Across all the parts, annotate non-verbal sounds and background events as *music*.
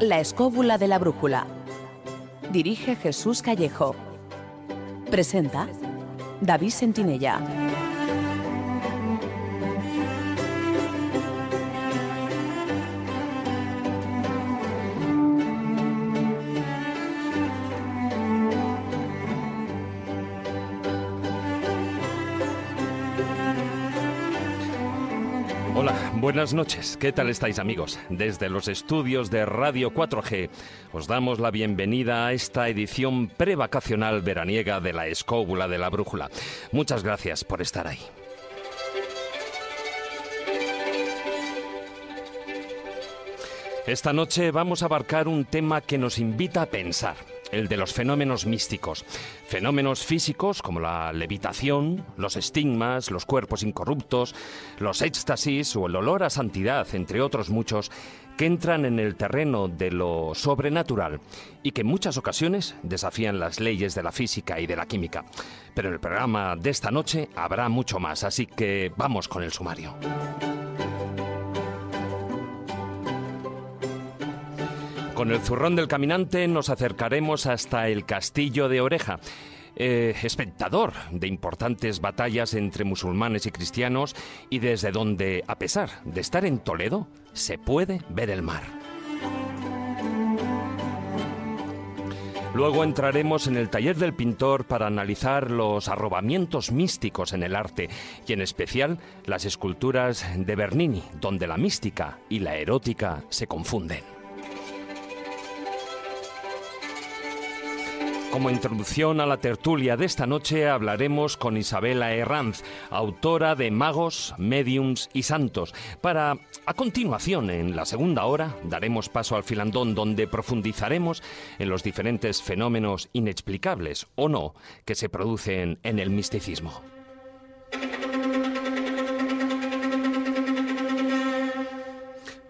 La escóbula de la brújula. Dirige Jesús Callejo. Presenta David Sentinella. Buenas noches, ¿qué tal estáis amigos? Desde los estudios de Radio 4G os damos la bienvenida a esta edición prevacacional veraniega de la Escóbula de la Brújula. Muchas gracias por estar ahí. Esta noche vamos a abarcar un tema que nos invita a pensar el de los fenómenos místicos. Fenómenos físicos como la levitación, los estigmas, los cuerpos incorruptos, los éxtasis o el olor a santidad, entre otros muchos, que entran en el terreno de lo sobrenatural y que en muchas ocasiones desafían las leyes de la física y de la química. Pero en el programa de esta noche habrá mucho más, así que vamos con el sumario. Con el zurrón del caminante nos acercaremos hasta el castillo de Oreja. Eh, espectador de importantes batallas entre musulmanes y cristianos y desde donde, a pesar de estar en Toledo, se puede ver el mar. Luego entraremos en el taller del pintor para analizar los arrobamientos místicos en el arte y en especial las esculturas de Bernini, donde la mística y la erótica se confunden. Como introducción a la tertulia de esta noche hablaremos con Isabela Herranz, autora de Magos, Mediums y Santos, para a continuación en la segunda hora daremos paso al filandón donde profundizaremos en los diferentes fenómenos inexplicables o no que se producen en el misticismo.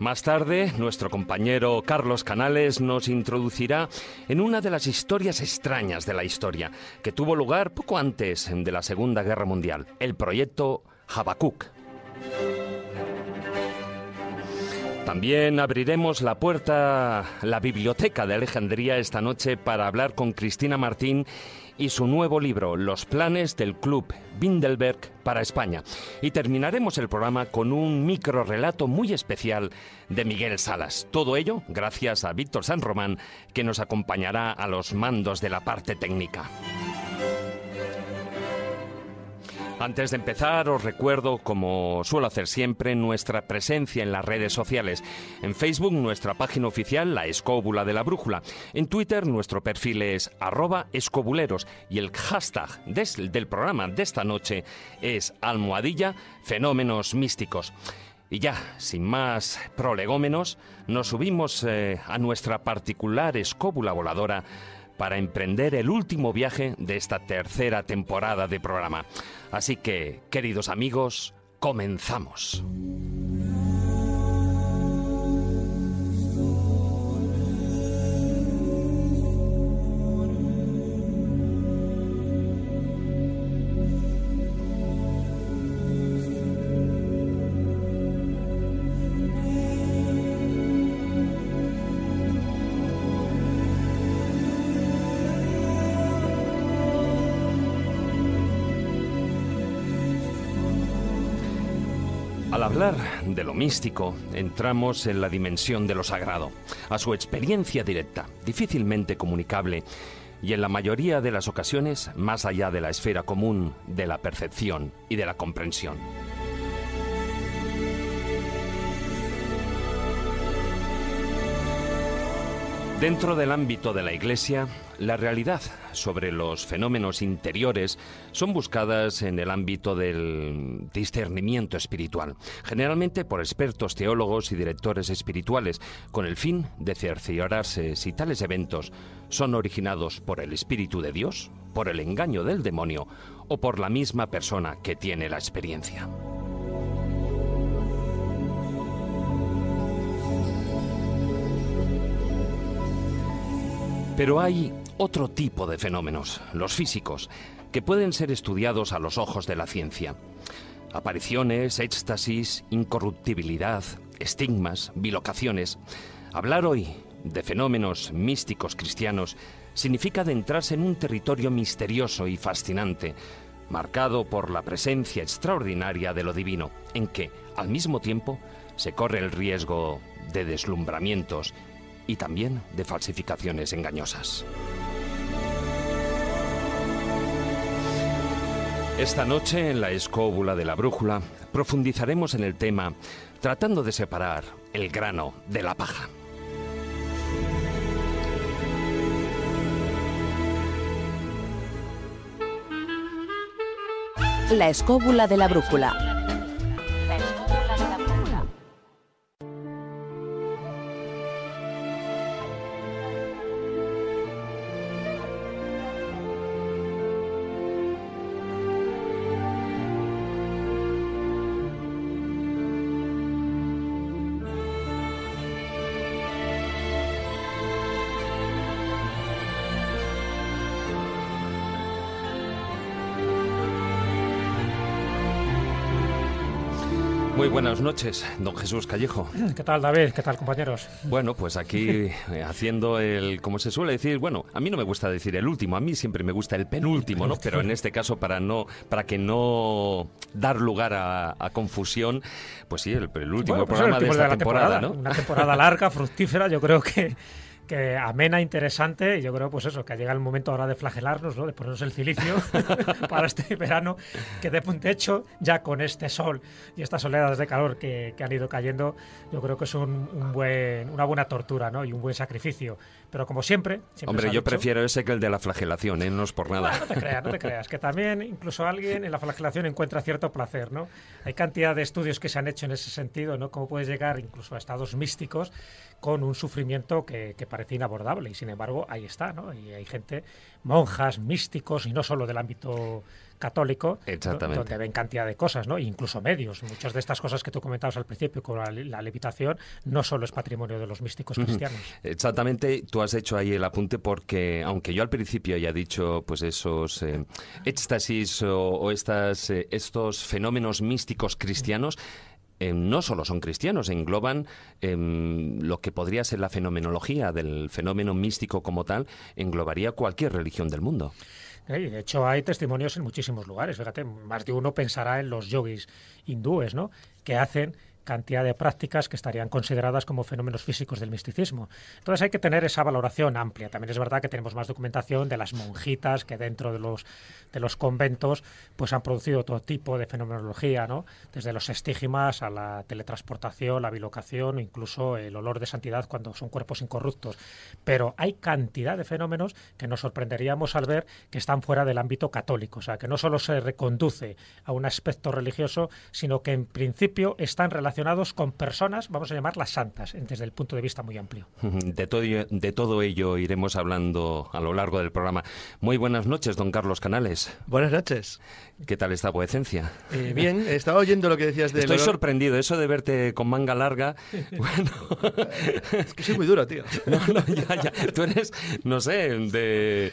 Más tarde, nuestro compañero Carlos Canales nos introducirá en una de las historias extrañas de la historia, que tuvo lugar poco antes de la Segunda Guerra Mundial, el proyecto Habacuc. También abriremos la puerta, la biblioteca de Alejandría esta noche para hablar con Cristina Martín y su nuevo libro, Los planes del Club Bindelberg para España. Y terminaremos el programa con un micro relato muy especial de Miguel Salas. Todo ello gracias a Víctor San Román, que nos acompañará a los mandos de la parte técnica. Antes de empezar, os recuerdo, como suelo hacer siempre, nuestra presencia en las redes sociales. En Facebook, nuestra página oficial, La Escóbula de la Brújula. En Twitter, nuestro perfil es arroba escobuleros y el hashtag del programa de esta noche es almohadilla fenómenos místicos. Y ya, sin más prolegómenos, nos subimos eh, a nuestra particular escóbula voladora para emprender el último viaje de esta tercera temporada de programa. Así que, queridos amigos, comenzamos. de lo místico, entramos en la dimensión de lo sagrado, a su experiencia directa, difícilmente comunicable y en la mayoría de las ocasiones más allá de la esfera común de la percepción y de la comprensión. Dentro del ámbito de la Iglesia, la realidad sobre los fenómenos interiores son buscadas en el ámbito del discernimiento espiritual, generalmente por expertos teólogos y directores espirituales, con el fin de cerciorarse si tales eventos son originados por el Espíritu de Dios, por el engaño del demonio o por la misma persona que tiene la experiencia. Pero hay otro tipo de fenómenos, los físicos, que pueden ser estudiados a los ojos de la ciencia. Apariciones, éxtasis, incorruptibilidad, estigmas, bilocaciones. Hablar hoy de fenómenos místicos cristianos significa adentrarse en un territorio misterioso y fascinante, marcado por la presencia extraordinaria de lo divino, en que, al mismo tiempo, se corre el riesgo de deslumbramientos y también de falsificaciones engañosas. Esta noche en la escóbula de la brújula profundizaremos en el tema tratando de separar el grano de la paja. La escóbula de la brújula buenas noches, don Jesús Callejo. *clears throat* ¿Qué tal, David? ¿Qué tal, compañeros? Bueno, pues aquí *laughs* eh, haciendo el, como se suele decir, bueno, a mí no me gusta decir el último, a mí siempre me gusta el penúltimo, ¿no? Pero en este caso, para no, para que no dar lugar a, confusión, pues sí, el, último pues programa de esta temporada, ¿no? Una temporada larga, fructífera, yo creo que que amena, interesante, y yo creo, pues eso, que llega el momento ahora de flagelarnos, ¿no? De ponernos el cilicio *laughs* para este verano, que de un hecho ya con este sol y estas oleadas de calor que, que han ido cayendo, yo creo que es un, buen, una buena tortura, ¿no? Y un buen sacrificio. Pero como siempre... Hombre, yo prefiero ese que el de la flagelación, ¿eh? No es por nada. no te creas, no te creas, que también incluso alguien en la flagelación encuentra cierto placer, ¿no? Hay cantidad de estudios que se han hecho en ese sentido, ¿no? Cómo puedes llegar incluso a estados místicos con un sufrimiento que, parece inabordable y sin embargo ahí está, ¿no? Y hay gente, monjas, místicos y no solo del ámbito católico, donde ven cantidad de cosas, ¿no? incluso medios. Muchas de estas cosas que tú comentabas al principio, con la, levitación, no solo es patrimonio de los místicos cristianos. Exactamente, tú has hecho ahí el apunte porque, aunque yo al principio haya dicho, pues esos eh, éxtasis o, estas, eh, estos fenómenos místicos cristianos, Em, no solo son cristianos, engloban em, lo que podría ser la fenomenología del fenómeno místico como tal, englobaría cualquier religión del mundo. de hecho, hay testimonios en muchísimos lugares. Fíjate, más de uno pensará en los yogis hindúes, ¿no? Que hacen cantidad de prácticas que estarían consideradas como fenómenos físicos del misticismo. Entonces hay que tener esa valoración amplia. También es verdad que tenemos más documentación de las monjitas que dentro de los, de los conventos pues han producido otro tipo de fenomenología, ¿no? desde los estigmas a la teletransportación, la bilocación o incluso el olor de santidad cuando son cuerpos incorruptos. Pero hay cantidad de fenómenos que nos sorprenderíamos al ver que están fuera del ámbito católico, o sea, que no solo se reconduce a un aspecto religioso, sino que en principio están relacionados relacionados con personas, vamos a llamarlas santas, desde el punto de vista muy amplio. *laughs* De todo, de todo ello iremos hablando a lo largo del programa. Muy buenas noches, don Carlos Canales. Buenas noches. ¿Qué tal está poesencia? Eh, bien, estaba oyendo lo que decías de... Estoy sorprendido, eso de verte con manga larga, *laughs* *laughs* bueno... es que soy muy duro, tío. no, no, ya, ya. Tú eres, no sé, de,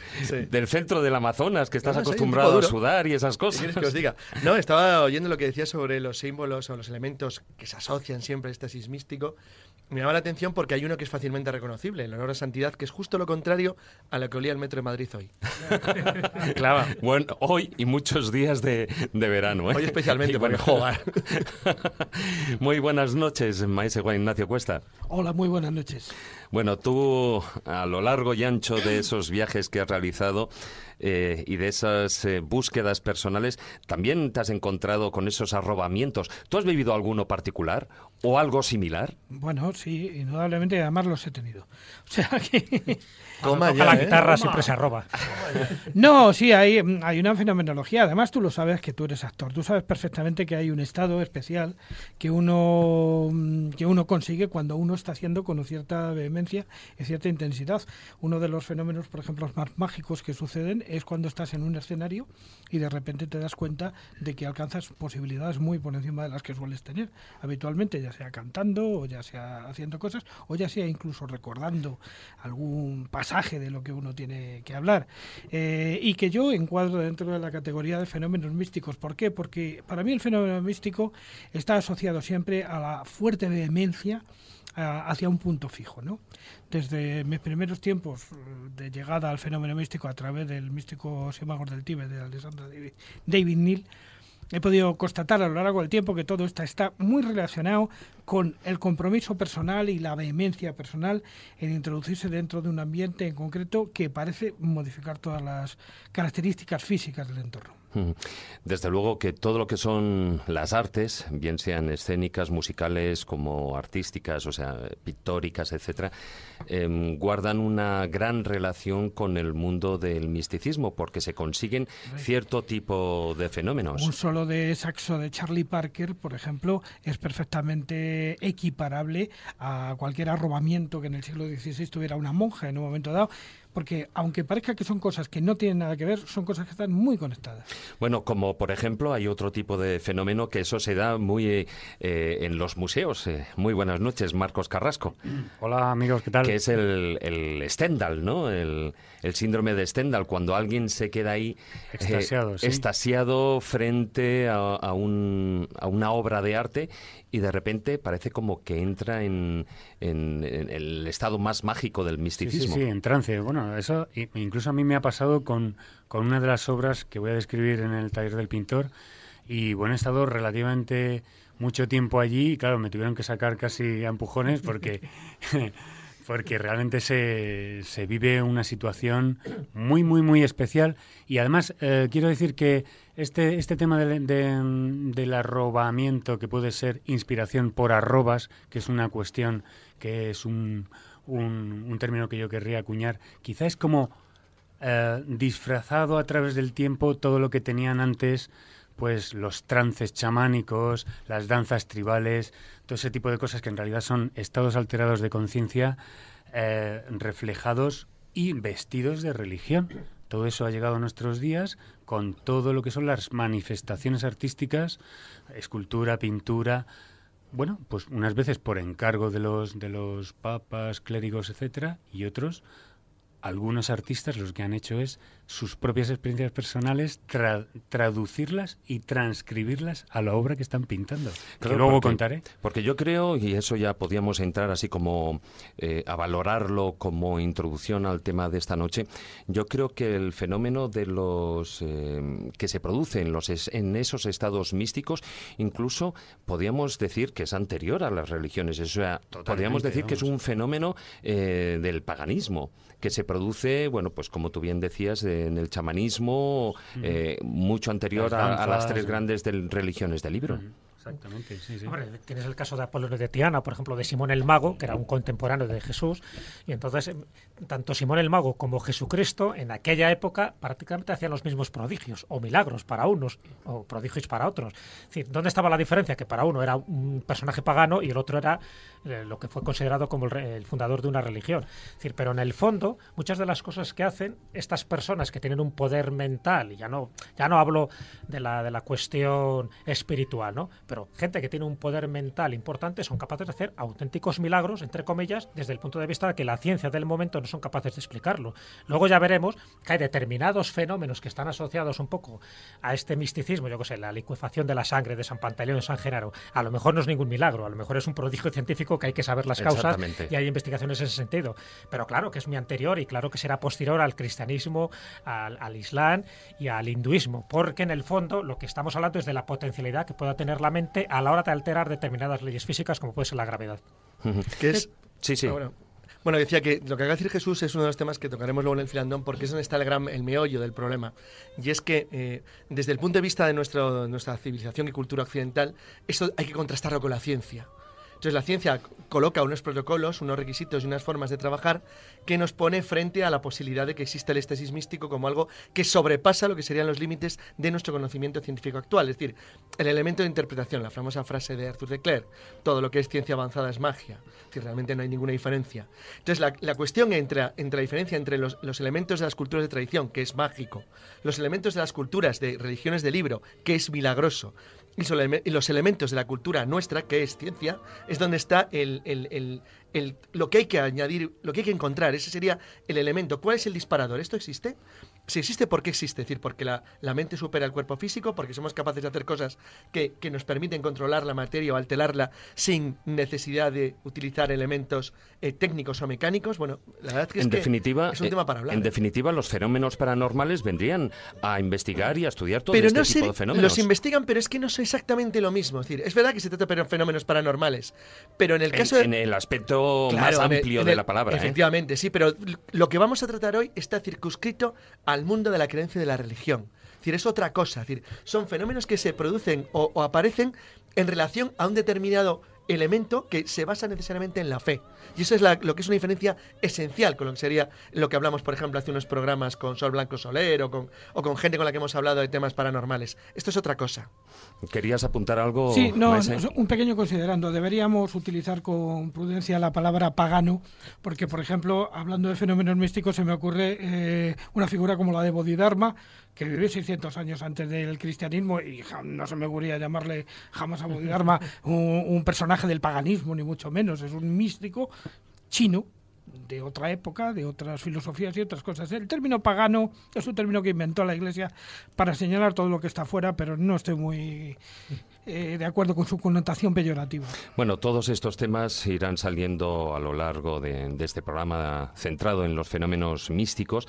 del centro del Amazonas, que estás acostumbrado a sudar y esas cosas. que os diga? No, estaba oyendo lo que decías sobre los símbolos o los elementos que se asocian siempre a este sismístico, me llama la atención porque hay uno que es fácilmente reconocible, el honor a santidad, que es justo lo contrario a lo que olía el metro de Madrid hoy. *laughs* Clava. Bueno, hoy y muchos días de, verano. ¿eh? Hoy especialmente, para jugar. *laughs* muy buenas noches, maese Juan Ignacio Cuesta. Hola, muy buenas noches. Bueno, tú a lo largo y ancho de esos viajes que has realizado, eh, y de esas eh, búsquedas personales, también te has encontrado con esos arrobamientos. ¿Tú has vivido alguno particular ¿O algo similar? Bueno, sí, indudablemente, además los he tenido. *laughs* O sea que. la ¿eh? guitarra siempre se arroba. no, sí, hay, hay una fenomenología. Además, tú lo sabes que tú eres actor. Tú sabes perfectamente que hay un estado especial que uno, mm, que uno consigue cuando uno está haciendo con cierta vehemencia y cierta intensidad. Uno de los fenómenos, por ejemplo, más mágicos que suceden es cuando estás en un escenario y de repente te das cuenta de que alcanzas posibilidades muy por encima de las que sueles tener habitualmente ya sea cantando o ya sea haciendo cosas o ya sea incluso recordando algún pasaje de lo que uno tiene que hablar. Eh, y que yo encuadro dentro de la categoría de fenómenos místicos. ¿Por qué? Porque para mí el fenómeno místico está asociado siempre a la fuerte vehemencia hacia un punto fijo. ¿no? Desde mis primeros tiempos de llegada al fenómeno místico a través del místico Simagor del Tíbet de David, David Neal, he podido constatar a lo largo del tiempo que todo esto está muy relacionado con el compromiso personal y la vehemencia personal en introducirse dentro de un ambiente en concreto que parece modificar todas las características físicas del entorno. *laughs* Desde luego que todo lo que son las artes, bien sean escénicas, musicales, como artísticas, o sea, pictóricas, etcétera, em, guardan una gran relación con el mundo del misticismo, porque se consiguen cierto tipo de fenómenos. Un solo de saxo de Charlie Parker, por ejemplo, es perfectamente equiparable a cualquier arrobamiento que en el siglo XVI tuviera una monja en un momento dado porque aunque parezca que son cosas que no tienen nada que ver, son cosas que están muy conectadas. Bueno, como por ejemplo hay otro tipo de fenómeno que eso se da muy eh, eh, en los museos. Eh. Muy buenas noches, Marcos Carrasco. *clears throat* Hola amigos, ¿qué tal? Que es el, el Stendhal, ¿no? El, síndrome de Stendhal, cuando alguien se queda ahí extasiado, frente a, un, a una obra de arte y de repente parece como que entra en, el estado más mágico del misticismo. Sí, sí, en trance. Bueno, eso incluso a mí me ha pasado con, una de las obras que voy a describir en el taller del pintor y bueno, he estado relativamente mucho tiempo allí y claro, me tuvieron que sacar casi a empujones porque... *laughs* porque realmente se, vive una situación muy, muy, muy especial. Y además, eh, quiero decir que este, este, tema del arrobamiento que puede ser inspiración por arrobas, que es una cuestión que es un, un, término que yo querría acuñar, quizá es como eh, disfrazado a través del tiempo todo lo que tenían antes pues los trances chamánicos, las danzas tribales, todo ese tipo de cosas que en realidad son estados alterados de conciencia eh, reflejados y vestidos de religión. Todo eso ha llegado a nuestros días con todo lo que son las manifestaciones artísticas, escultura, pintura, bueno, pues unas veces por encargo de los de los papas, clérigos, etcétera, y otros algunos artistas los que han hecho es sus propias experiencias personales, traducirlas y transcribirlas a la obra que están pintando. luego contaré. Porque yo creo, y eso ya podíamos entrar así como eh, a valorarlo como introducción al tema de esta noche, yo creo que el fenómeno de los eh, que se produce en, los en esos estados místicos, incluso podríamos decir que es anterior a las religiones. O podríamos decir que es un fenómeno eh, del paganismo, que se produce, bueno, pues como tú bien decías, en el chamanismo, eh, mucho anterior a, las tres grandes religiones del libro. Exactamente, sí, sí. tienes el caso de y de Tiana, por ejemplo, de Simón el Mago, que era un contemporáneo de Jesús, y entonces em, tanto Simón el Mago como Jesucristo en aquella época prácticamente hacían los mismos prodigios, o milagros para unos, o prodigios para otros. Es decir, ¿dónde estaba la diferencia? Que para uno era un personaje pagano y el otro era eh, lo que fue considerado como el, fundador de una religión. Es decir, pero en el fondo, muchas de las cosas que hacen estas personas que tienen un poder mental, y ya no, ya no hablo de la, de la cuestión espiritual, ¿no? Pero gente que tiene un poder mental importante son capaces de hacer auténticos milagros, entre comillas, desde el punto de vista de que la ciencia del momento no son capaces de explicarlo. Luego ya veremos que hay determinados fenómenos que están asociados un poco a este misticismo, yo que sé, la liquefacción de la sangre de San Pantaleón, San Genaro. A lo mejor no es ningún milagro, a lo mejor es un prodigio *laughs* científico que hay que saber las causas y hay investigaciones en ese sentido. Pero claro que es muy anterior y claro que será posterior al cristianismo, al, al islam y al hinduismo, porque en el fondo lo que estamos hablando es de la potencialidad que pueda tener la mente a la hora de alterar determinadas leyes físicas, como puede ser la gravedad. es? Sí, sí. bueno, decía que lo que acaba de decir Jesús es uno de los temas que tocaremos luego en el filandón, porque es donde está el, gran, el meollo del problema. Y es que, eh, desde el punto de vista de nuestra civilización y cultura occidental, eso hay que contrastarlo con la ciencia. Entonces la ciencia coloca unos protocolos, unos requisitos y unas formas de trabajar que nos pone frente a la posibilidad de que exista el éxtasis místico como algo que sobrepasa lo que serían los límites de nuestro conocimiento científico actual. Es decir, el elemento de interpretación, la famosa frase de Arthur de Clare, todo lo que es ciencia avanzada es magia. Si realmente no hay ninguna diferencia. Entonces la, cuestión entre, entre la diferencia entre los, los elementos de las culturas de tradición, que es mágico, los elementos de las culturas de religiones de libro, que es milagroso, y los elementos de la cultura nuestra, que es ciencia, es donde está el, el, el, lo que hay que añadir, lo que hay que encontrar. Ese sería el elemento. ¿Cuál es el disparador? ¿Esto existe? si existe, ¿por qué existe? Es decir, porque la, mente supera el cuerpo físico, porque somos capaces de hacer cosas que, nos permiten controlar la materia o alterarla sin necesidad de utilizar elementos eh, técnicos o mecánicos. Bueno, la verdad es que, en es, definitiva, eh, En ¿eh? definitiva, los fenómenos paranormales vendrían a investigar y a estudiar todo este tipo de fenómenos. Los investigan, pero es que no es exactamente lo mismo. Es decir, es verdad que se trata de fenómenos paranormales, pero en el caso... En, el aspecto más amplio de la palabra. Efectivamente, sí, pero lo que vamos a tratar hoy está circunscrito a mundo de la creencia de la religión. Es decir, es otra cosa. decir, son fenómenos que se producen o aparecen en relación a un determinado elemento que se basa necesariamente en la fe. Y eso es lo que es una diferencia esencial con lo que sería lo que hablamos, por ejemplo, hace unos programas con Sol Blanco Soler o con, o con gente con la que hemos hablado de temas paranormales. Esto es otra cosa. ¿Querías apuntar algo? Sí, no, un pequeño considerando. Deberíamos utilizar con prudencia la palabra pagano, porque, por ejemplo, hablando de fenómenos místicos, se me ocurre eh, una figura como la de Bodhidharma, que vivió 600 años antes del cristianismo y no se me ocurría llamarle jamás a Bodhidharma *laughs* un, personaje del paganismo, ni mucho menos. Es un místico chino de otra época, de otras filosofías y otras cosas. El término pagano es un término que inventó la Iglesia para señalar todo lo que está fuera, pero no estoy muy eh, de acuerdo con su connotación peyorativa. Bueno, todos estos temas irán saliendo a lo largo de, de este programa centrado en los fenómenos místicos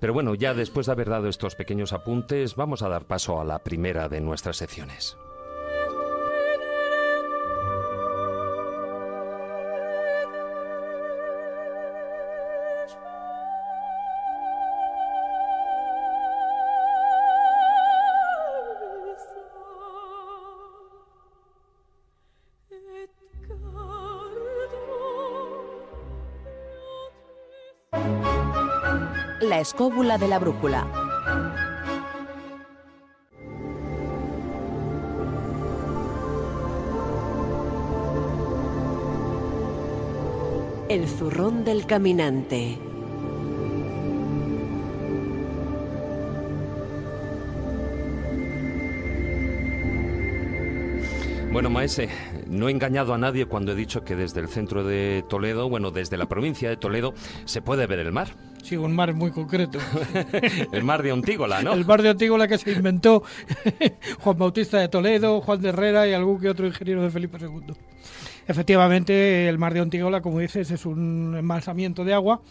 pero bueno, ya después de haber dado estos pequeños apuntes, vamos a dar paso a la primera de nuestras secciones. La escóbula de la brújula. El zurrón del caminante. Bueno, maese, no he engañado a nadie cuando he dicho que desde el centro de Toledo, bueno, desde la provincia de Toledo, se puede ver el mar. Sí, un mar muy concreto. *laughs* el mar de Ontígola, ¿no? El mar de Antígola que se inventó *laughs* Juan Bautista de Toledo, Juan de Herrera y algún que otro ingeniero de Felipe II. Efectivamente, el mar de Ontígola, como dices, es un embalsamiento de agua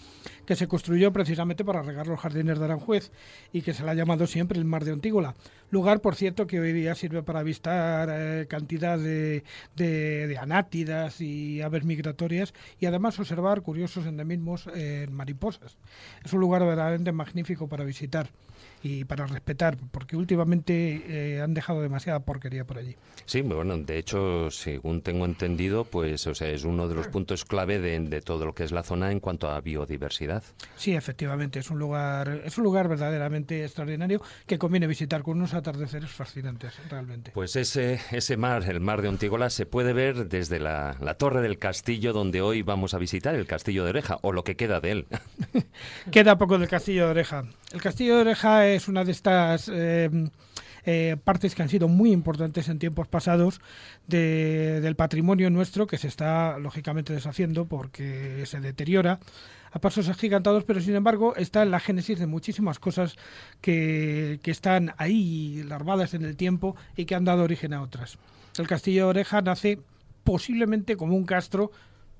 que se construyó precisamente para regar los jardines de Aranjuez y que se le ha llamado siempre el mar de Ontígola. Lugar, por cierto, que hoy día sirve para avistar eh, cantidad de, de, anátidas y aves migratorias y además observar curiosos endemismos eh, en mariposas. Es un lugar verdaderamente magnífico para visitar y para respetar, porque últimamente eh, han dejado demasiada porquería por allí. Sí, bueno, de hecho, según tengo entendido, pues o sea, es uno de los ah. puntos clave de, de todo lo que es la zona en cuanto a biodiversidad. Sí, efectivamente, es un lugar, es un lugar verdaderamente extraordinario que conviene visitar con unos atardeceres fascinantes, realmente. Pues ese, ese mar, el mar de Ontigola, se puede ver desde la, la torre del castillo donde hoy vamos a visitar, el castillo de Oreja, o lo que queda de él. *laughs* queda poco del castillo de Oreja. El castillo de Oreja es es una de estas em, eh, partes que han sido muy importantes en tiempos pasados del patrimonio nuestro que se está lógicamente deshaciendo porque se deteriora a pasos agigantados, pero sin embargo está en la génesis de muchísimas cosas que, que están ahí larvadas en el tiempo y que han dado origen a otras. El castillo de Oreja nace posiblemente como un castro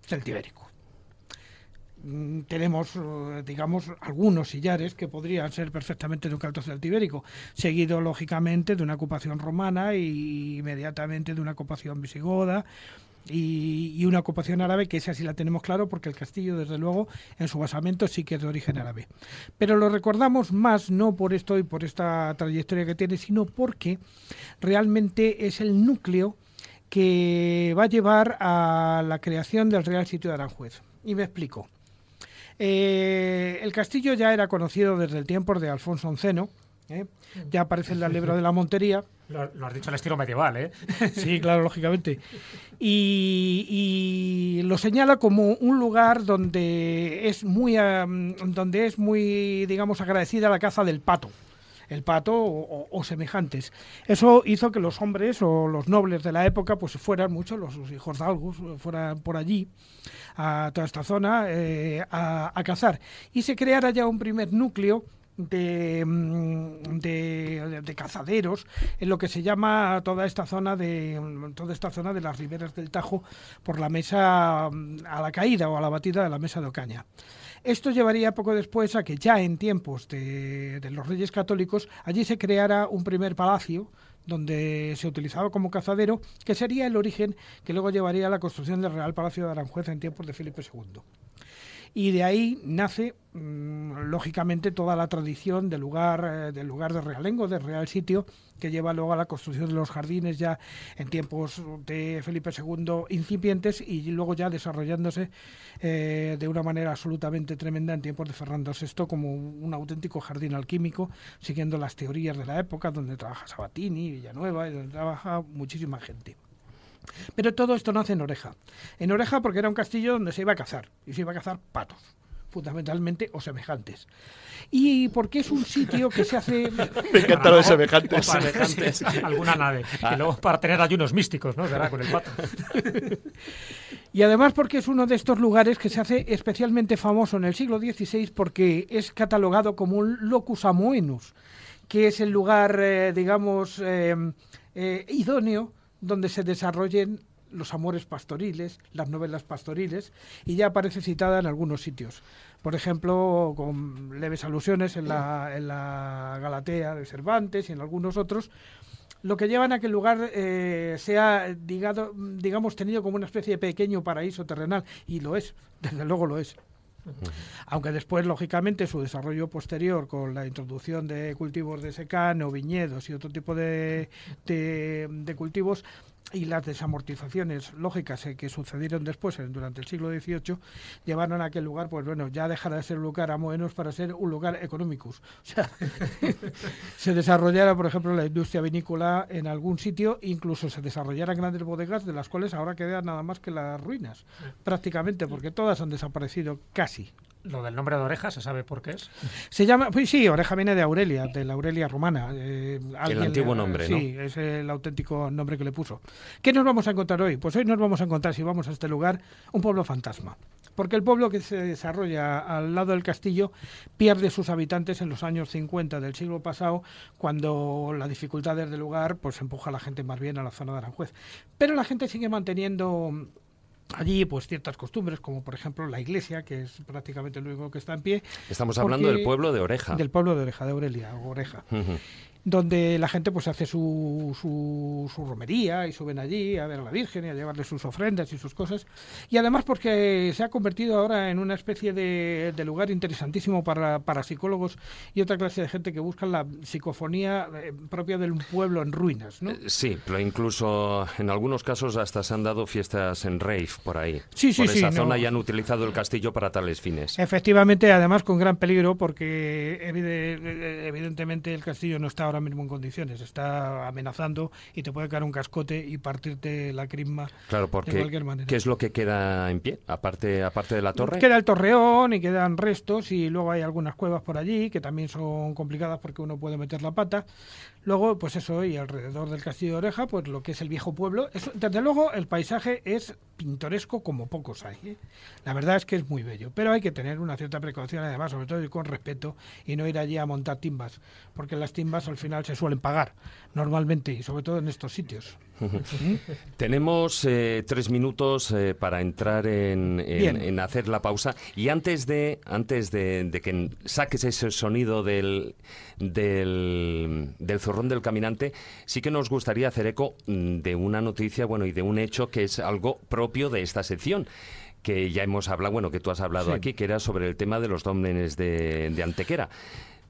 celtibérico. Mm, tenemos, eh, digamos, algunos sillares que podrían ser perfectamente de un canto celtibérico, seguido, lógicamente, de una ocupación romana y inmediatamente de una ocupación visigoda y una ocupación árabe, que esa sí la tenemos claro porque el castillo, desde luego, en su basamento sí que es de origen árabe. Pero lo recordamos más no por esto y por esta trayectoria que tiene, sino porque realmente es el núcleo que va a llevar a la creación del Real Sitio de Aranjuez. Y me explico. Eh, el castillo ya era conocido desde el tiempo de Alfonso XI, ¿Eh? ya aparece en la Lebra de la Montería. Lo, has dicho el estilo medieval, ¿eh? *laughs* Sí, claro, lógicamente. Y, lo señala como un lugar donde es muy, donde es muy, digamos, agradecida la caza del pato el pato o, semejantes. Eso hizo que los hombres o los nobles de la época pues fueran muchos, los, hijos de Algus, fueran por allí, a toda esta zona, eh, a, cazar. Y se creara ya un primer núcleo mm, de, de, cazaderos en lo que se llama toda esta zona de toda esta zona de las riberas del Tajo por la mesa mm, a la caída o a la batida de la mesa de Ocaña. Esto llevaría poco después a que ya en tiempos de, de los reyes católicos allí se creara un primer palacio donde se utilizaba como cazadero, que sería el origen que luego llevaría a la construcción del Real Palacio de Aranjuez en tiempos de Felipe II y de ahí nace mm, lógicamente toda la tradición del lugar eh, del lugar de Realengo, del Real Sitio, que lleva luego a la construcción de los jardines ya en tiempos de Felipe II incipientes y luego ya desarrollándose eh, de una manera absolutamente tremenda en tiempos de Fernando VI como un auténtico jardín alquímico, siguiendo las teorías de la época donde trabaja Sabatini, Villanueva y donde trabaja muchísima gente. Pero todo esto nace en Oreja. En Oreja porque era un castillo donde se iba a cazar, y se iba a cazar patos fundamentalmente o semejantes. Y porque es un sitio que se hace. *laughs* Me encantaron semejantes. Alguna nave. Ah. luego para tener ayunos místicos, ¿no? Será con el pato. *laughs* Y además porque es uno de estos lugares que se hace especialmente famoso en el siglo XVI porque es catalogado como un locus amoenus, que es el lugar, eh, digamos, eh, eh, idóneo donde se desarrollen los amores pastoriles, las novelas pastoriles, y ya aparece citada en algunos sitios. Por ejemplo, con leves alusiones en la, en la Galatea de Cervantes y en algunos otros, lo que llevan a que el lugar eh, sea, digamos, tenido como una especie de pequeño paraíso terrenal, y lo es, desde luego lo es. Aunque después, lógicamente, su desarrollo posterior con la introducción de cultivos de secano, viñedos y otro tipo de, cultivos y las desamortizaciones lógicas eh, que sucedieron después durante el siglo XVIII llevaron a que el lugar, pues bueno, ya dejara de ser un lugar a menos para ser un lugar económico. *laughs* O sea, *laughs* se desarrollara, por ejemplo, la industria vinícola en algún sitio, incluso se desarrollaran grandes bodegas de las cuales ahora quedan nada más que las ruinas, prácticamente, porque todas han desaparecido casi. Lo del nombre de oreja, ¿se sabe por qué es? Se llama, pues sí, oreja viene de Aurelia, de la Aurelia romana. Eh, el antiguo nombre, Sí, es el auténtico nombre que le puso. ¿Qué nos vamos a encontrar hoy? Pues hoy nos vamos a encontrar, si vamos a este lugar, un pueblo fantasma. Porque el pueblo que se desarrolla al lado del castillo pierde sus habitantes en los años 50 del siglo pasado, cuando las dificultades del lugar pues empuja a la gente más bien a la zona de Aranjuez. Pero la gente sigue manteniendo allí pues ciertas costumbres, como por ejemplo la iglesia, que es prácticamente lo único que está en pie. Estamos hablando del pueblo de Oreja. Del pueblo de Oreja, de Aurelia, Oreja donde la gente pues hace su, romería y suben allí a ver a la Virgen y a llevarle sus ofrendas y sus cosas. Y además porque se ha convertido ahora en una especie de, lugar interesantísimo para, psicólogos y otra clase de gente que buscan la psicofonía eh, propia de un pueblo en ruinas. ¿no? Eh, sí, pero incluso en algunos casos hasta se han dado fiestas en rave por ahí. Sí, sí, por esa zona y han utilizado el castillo para tales fines. Efectivamente, además con gran peligro porque eh, evidentemente el castillo no está mismo en condiciones. Está amenazando y te puede caer un cascote y partirte la crisma claro, porque, de cualquier manera. ¿Qué es lo que queda en pie, aparte, aparte de la torre? Queda el torreón y quedan restos y luego hay algunas cuevas por allí que también son complicadas porque uno puede meter la pata. Luego, pues eso, y alrededor del castillo de Oreja, pues lo que es el viejo pueblo. desde luego, el paisaje es pintoresco como pocos hay. ¿eh? La verdad es que es muy bello, pero hay que tener una cierta precaución además, sobre todo con respeto, y no ir allí a montar timbas, porque las timbas al final se suelen pagar normalmente y sobre todo en estos sitios. ¿Mm? Tenemos eh, tres minutos eh, para entrar en, hacer la pausa y antes de antes de, que saques ese sonido del, del, del zorrón del caminante, sí que nos gustaría hacer eco mm, de una noticia, bueno, y de un hecho que es algo propio de esta sección que ya hemos hablado, bueno, que tú has hablado aquí, que era sobre el tema de los dómenes de, de Antequera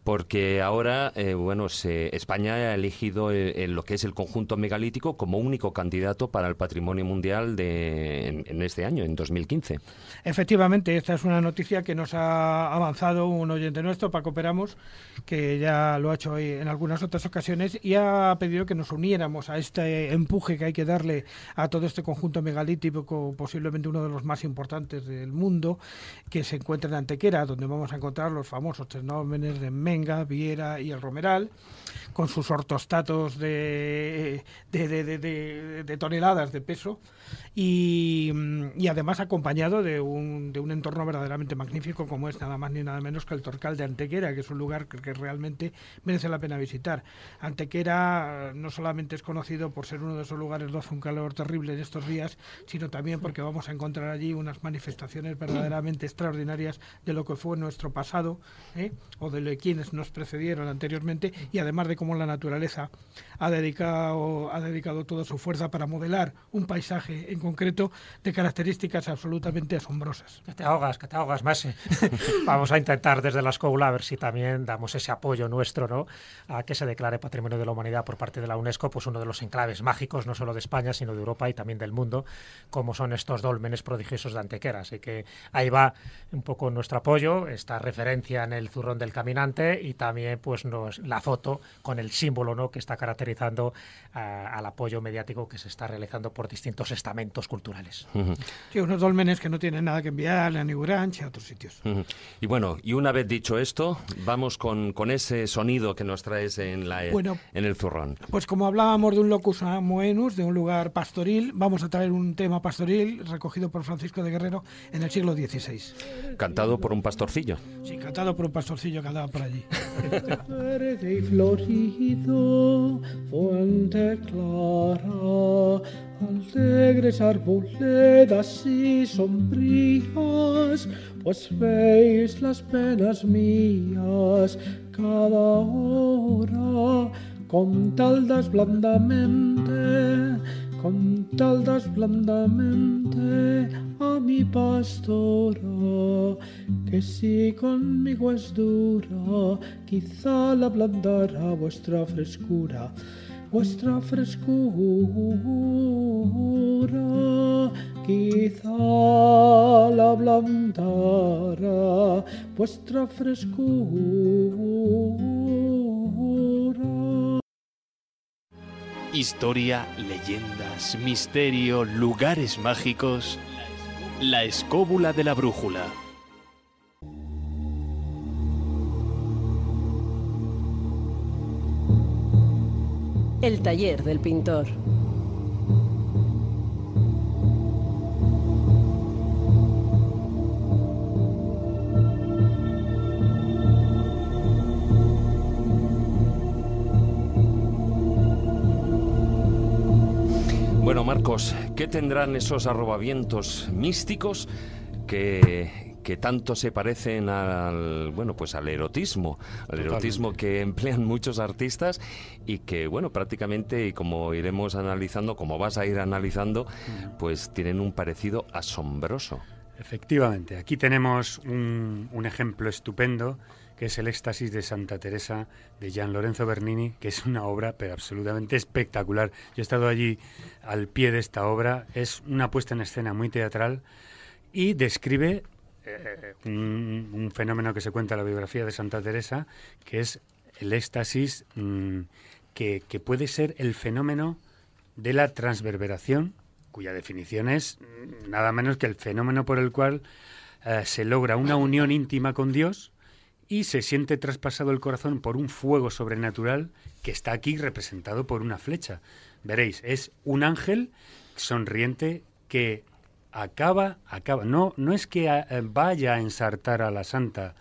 porque ahora, eh, bueno, se, España ha elegido eh, lo que es el conjunto megalítico como único candidato para el patrimonio mundial de, en, este año, en 2015. Efectivamente, esta es una noticia que nos ha avanzado un oyente nuestro, Paco Peramos, que ya lo ha hecho en algunas otras ocasiones y ha pedido que nos uniéramos a este empuje que hay que darle a todo este conjunto megalítico, posiblemente uno de los más importantes del mundo, que se encuentra en Antequera, donde vamos a encontrar los famosos nómenes de México Viera y el Romeral con sus ortostatos de, de, toneladas de peso y, además acompañado de un, entorno verdaderamente magnífico como es nada más ni nada menos que el Torcal de Antequera, que es un lugar que, realmente merece la pena visitar. Antequera no solamente es conocido por ser uno de esos lugares donde hace un calor terrible en estos días, sino también porque vamos a encontrar allí unas manifestaciones verdaderamente extraordinarias de lo que fue nuestro pasado ¿eh? o de quienes nos precedieron anteriormente y además de como la naturaleza ha dedicado, ha dedicado toda su fuerza para modelar un paisaje en concreto de características absolutamente asombrosas. Que te ahogas, que te ahogas, más. *laughs* Vamos a intentar desde la escuela a ver si también damos ese apoyo nuestro ¿no? a que se declare Patrimonio de la Humanidad por parte de la UNESCO, pues uno de los enclaves mágicos, no solo de España, sino de Europa y también del mundo, como son estos dolmenes prodigiosos de Antequera. Así que ahí va un poco nuestro apoyo, esta referencia en el zurrón del caminante y también pues la foto con el símbolo ¿no? que está caracterizado. Eh, al apoyo mediático que se está realizando por distintos estamentos culturales. Que unos dolmenes que no tienen nada que enviarle a y a otros sitios. Y bueno, y una vez dicho esto, vamos con, con ese sonido que nos traes en, la, en el zurrón. Pues como hablábamos de un locus moenus, de un lugar pastoril, vamos a traer un tema pastoril recogido por Francisco de Guerrero en el siglo XVI. Cantado por un pastorcillo. Sí, cantado por un pastorcillo que andaba por allí. *laughs* fuente clara, alegres arboledas y sombrías, pues veis las penas mías cada hora, con taldas blandamente Contaldas blandamente a mi pastora, que si conmigo es dura, quizá la ablandará vuestra frescura, vuestra frescura, quizá la ablandará vuestra frescura. Historia, leyendas, misterio, lugares mágicos. La escóbula de la brújula. El taller del pintor. Bueno, Marcos, ¿qué tendrán esos arrobamientos místicos que, tanto se parecen al bueno pues al erotismo al erotismo que emplean muchos artistas y que bueno prácticamente y como iremos analizando como vas a ir analizando mm. pues tienen un parecido asombroso efectivamente aquí tenemos un, un ejemplo estupendo que es el éxtasis de Santa Teresa de Gian Lorenzo Bernini, que es una obra pero absolutamente espectacular. Yo he estado allí al pie de esta obra, es una puesta en escena muy teatral y describe eh, eh, un, fenómeno que se cuenta en la biografía de Santa Teresa, que es el éxtasis mm, que, puede ser el fenómeno de la transverberación, cuya definición es mm, nada menos que el fenómeno por el cual eh, se logra una unión íntima con Dios y se siente traspasado el corazón por un fuego sobrenatural que está aquí representado por una flecha. Veréis, es un ángel sonriente que acaba, acaba. No, no es que eh, vaya a ensartar a la santa,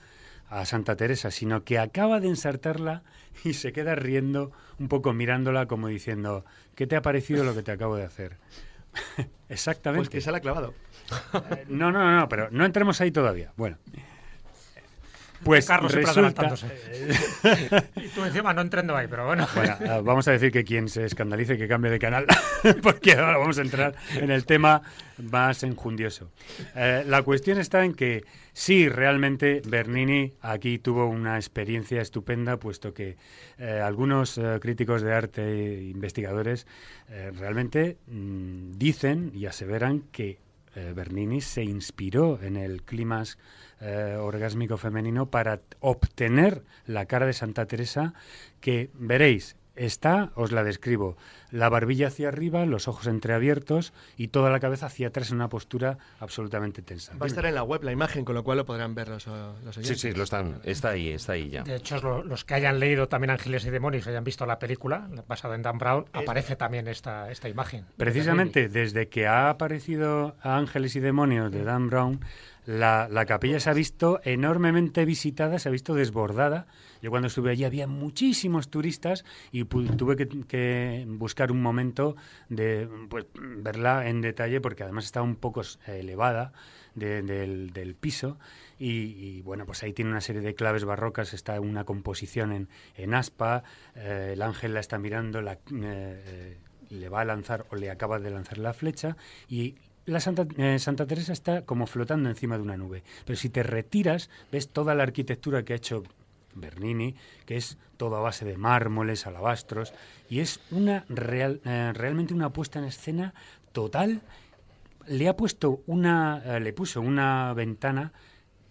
a Santa Teresa, sino que acaba de ensartarla y se queda riendo, un poco mirándola como diciendo, ¿qué te ha parecido lo que te acabo de hacer? *laughs* Exactamente. Pues que se la ha clavado. Eh, no, no, no, pero no entremos ahí todavía. Bueno. Pues Carlos resulta... *laughs* y tú encima no entrando ahí, pero bueno. Ah, vamos a decir que quien se escandalice que cambie de canal, *laughs* porque ahora vamos a entrar en el tema más enjundioso. Eh, la cuestión está en que sí, realmente Bernini aquí tuvo una experiencia estupenda, puesto que eh, algunos eh, críticos de arte e investigadores realmente mm, dicen y aseveran que Bernini se inspiró en el climas eh, orgásmico femenino para obtener la cara de Santa Teresa que veréis. Está, os la describo, la barbilla hacia arriba, los ojos entreabiertos y toda la cabeza hacia atrás en una postura absolutamente tensa. Va a estar en la web la imagen, con lo cual lo podrán ver los, los oyentes. Sí, sí, lo están, está ahí, está ahí ya. De hecho, los que hayan leído también Ángeles y Demonios y hayan visto la película basada en Dan Brown, aparece también esta, esta imagen. Precisamente desde que ha aparecido Ángeles y Demonios de Dan Brown, la, la, capilla se ha visto enormemente visitada, se ha visto desbordada. Yo cuando estuve allí había muchísimos turistas y tuve que, buscar un momento de pues, verla en detalle porque además está un poco elevada del, piso. Y, bueno, pues ahí tiene una serie de claves barrocas, está una composición en, en aspa, eh, el ángel la está mirando, eh, eh, le va a lanzar o le acaba de lanzar la flecha y la Santa, eh, Santa, Teresa está como flotando encima de una nube. Pero si te retiras, ves toda la arquitectura que ha hecho Bernini, que es todo a base de mármoles, alabastros, y es una real, eh, realmente una puesta en escena total. Le ha puesto una, eh, le puso una ventana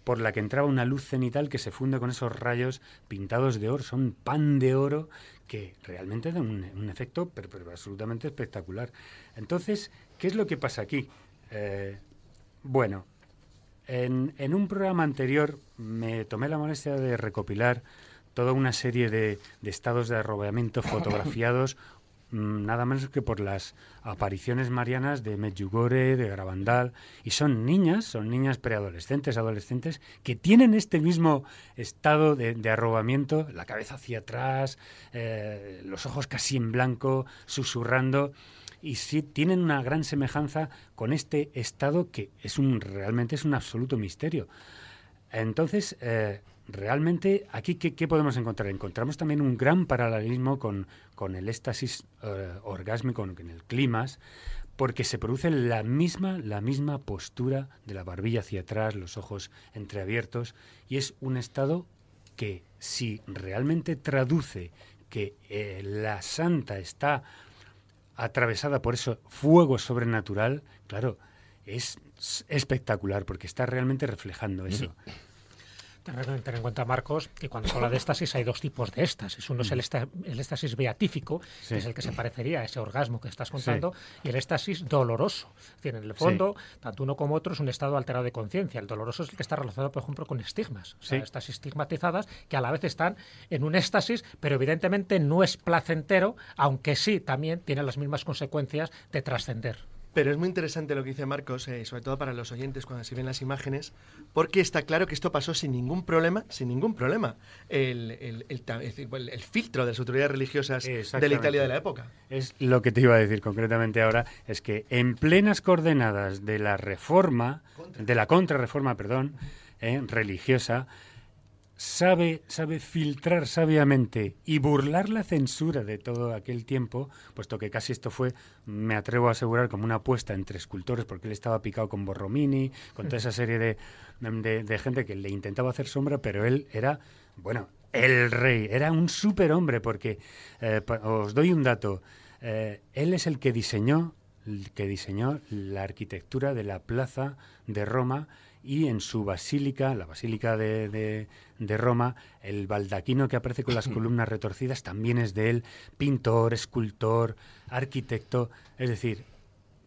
por la que entraba una luz cenital que se funde con esos rayos pintados de oro, son pan de oro que realmente da un, efecto pero absolutamente espectacular. Entonces, ¿qué es lo que pasa aquí? Eh, bueno, en, un programa anterior me tomé la molestia de recopilar toda una serie de, estados de arrobamiento *laughs* fotografiados mm, nada menos que por las apariciones marianas de Medjugorje, de Grabandal, y son niñas, son niñas preadolescentes, adolescentes, que tienen este mismo estado de, arrobamiento, la cabeza hacia atrás, eh, los ojos casi en blanco, susurrando y sí tienen una gran semejanza con este Estado que es un, realmente es un absoluto misterio. Entonces, eh, realmente aquí ¿qué, podemos encontrar? Encontramos también un gran paralelismo con, con el éxtasis eh, orgásmico en el climas, porque se produce la misma, la misma postura de la barbilla hacia atrás, los ojos entreabiertos, y es un estado que si realmente traduce que eh, la santa está atravesada por ese fuego sobrenatural, claro, es espectacular porque está realmente reflejando eso. Tener en cuenta, Marcos, que cuando se habla de éstasis hay dos tipos de éstasis. Uno es el, mm. éstasis beatífico, que es el que se parecería a ese orgasmo que estás contando, y el éstasis doloroso. Tiene en el fondo, tanto uno como otro es un estado alterado de conciencia. El doloroso es el que está relacionado, por ejemplo, con estigmas. O estas estigmatizadas que a la vez están en un éstasis, pero evidentemente no es placentero, aunque sí también tiene las mismas consecuencias de trascender. Pero es muy interesante lo que dice Marcos, eh, sobre todo para los oyentes cuando se ven las imágenes, porque está claro que esto pasó sin ningún problema, sin ningún problema, el, filtro de las autoridades religiosas de la Italia de la época. Es lo que te iba a decir concretamente ahora, es que en plenas coordenadas de la reforma, de la contrarreforma, perdón, eh, religiosa, sabe, sabe filtrar sabiamente y burlar la censura de todo aquel tiempo, puesto que casi esto fue, me atrevo a asegurar, como una apuesta entre escultores, porque él estaba picado con Borromini, con toda esa *laughs* serie de, gente que le intentaba hacer sombra, pero él era, bueno, el rey, era un superhombre, porque eh, os doy un dato, eh, él es el que diseñó, el que diseñó la arquitectura de la plaza de Roma, y en su basílica, la basílica de, de, Roma, el baldaquino que aparece con las columnas retorcidas también es de él, pintor, escultor, arquitecto, es decir,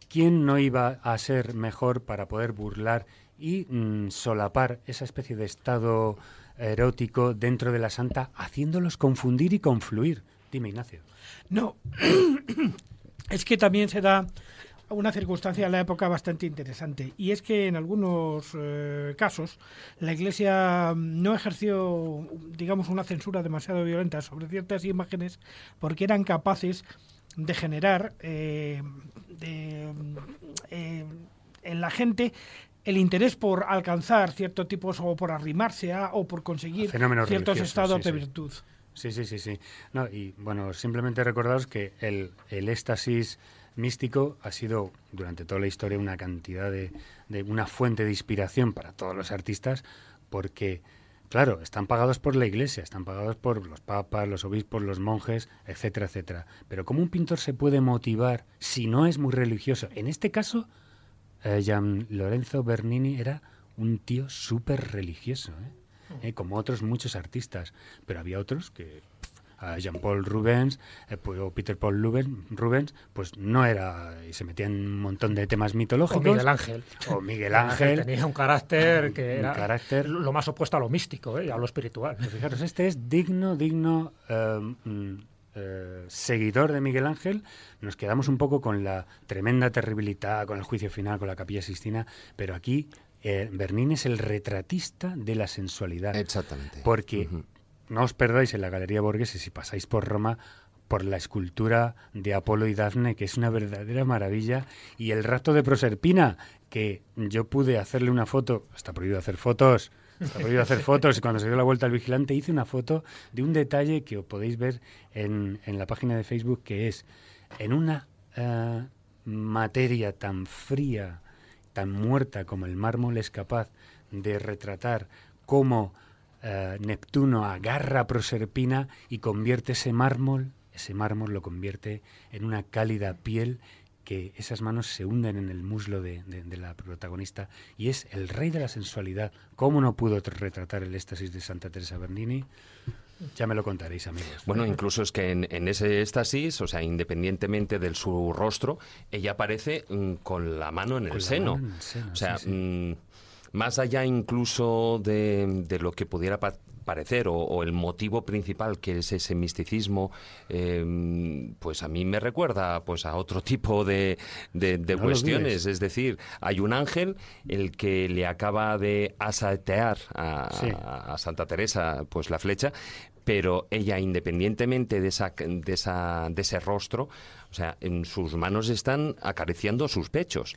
¿quién no iba a ser mejor para poder burlar y mm, solapar esa especie de estado erótico dentro de la santa, haciéndolos confundir y confluir? Dime, Ignacio. No, *clears throat* es que también se da una circunstancia de la época bastante interesante y es que en algunos eh, casos la Iglesia no ejerció, digamos, una censura demasiado violenta sobre ciertas imágenes porque eran capaces de generar eh, eh, en la gente el interés por alcanzar ciertos tipos o por arrimarse a o por conseguir ciertos estados de virtud. Sí, sí, sí, sí. No, y bueno, simplemente recordaros que el, el éxtasis místico ha sido durante toda la historia una cantidad de, una fuente de inspiración para todos los artistas porque Claro, están pagados por la iglesia, están pagados por los papas, los obispos, los monjes, etcétera, etcétera. Pero ¿cómo un pintor se puede motivar si no es muy religioso? En este caso, eh, Gian Lorenzo Bernini era un tío súper religioso, ¿eh? Mm. Eh, como otros muchos artistas. Pero había otros que a Jean-Paul Rubens eh, pues, o Peter Paul Rubens, pues no era, y se metía en un montón de temas mitológicos. Miguel Ángel. O Miguel Ángel. Tenía un carácter que era carácter, lo más opuesto a lo místico, eh, a lo espiritual. Pues fijaros, este es digno, digno em, mm, eh, seguidor de Miguel Ángel, nos quedamos un poco con la tremenda terribilidad, con el juicio final, con la capilla sistina, pero aquí eh, Bernín es el retratista de la sensualidad. Exactamente. Porque no os perdáis en la Galería Borghese si pasáis por Roma por la escultura de Apolo y Dafne, que es una verdadera maravilla, y el rato de Proserpina, que yo pude hacerle una foto, está prohibido hacer fotos, está prohibido hacer *laughs* fotos, y cuando se dio la vuelta al vigilante hice una foto de un detalle que podéis ver en, en la página de Facebook, que es en una eh, materia tan fría, tan muerta como el mármol es capaz de retratar cómo eh, Neptuno agarra a Proserpina y convierte ese mármol, ese mármol lo convierte en una cálida piel que esas manos se hunden en el muslo de, la protagonista y es el rey de la sensualidad. ¿Cómo no pudo retratar el éxtasis de Santa Teresa Bernini? Ya me lo contaréis, amigos. Bueno, incluso es que en, ese éxtasis, o sea, independientemente de su rostro, ella aparece mm, con la mano en, el, seno. O sea, mm, más allá incluso de, lo que pudiera parecer o, el motivo principal que es ese misticismo, em, pues a mí me recuerda pues a otro *laughs* tipo de, de, cuestiones. Es decir, hay un ángel el que le acaba de asatear a, a Santa Teresa pues la flecha, pero ella independientemente de, esa, de, esa, de ese rostro, o sea, en sus manos están acariciando sus pechos.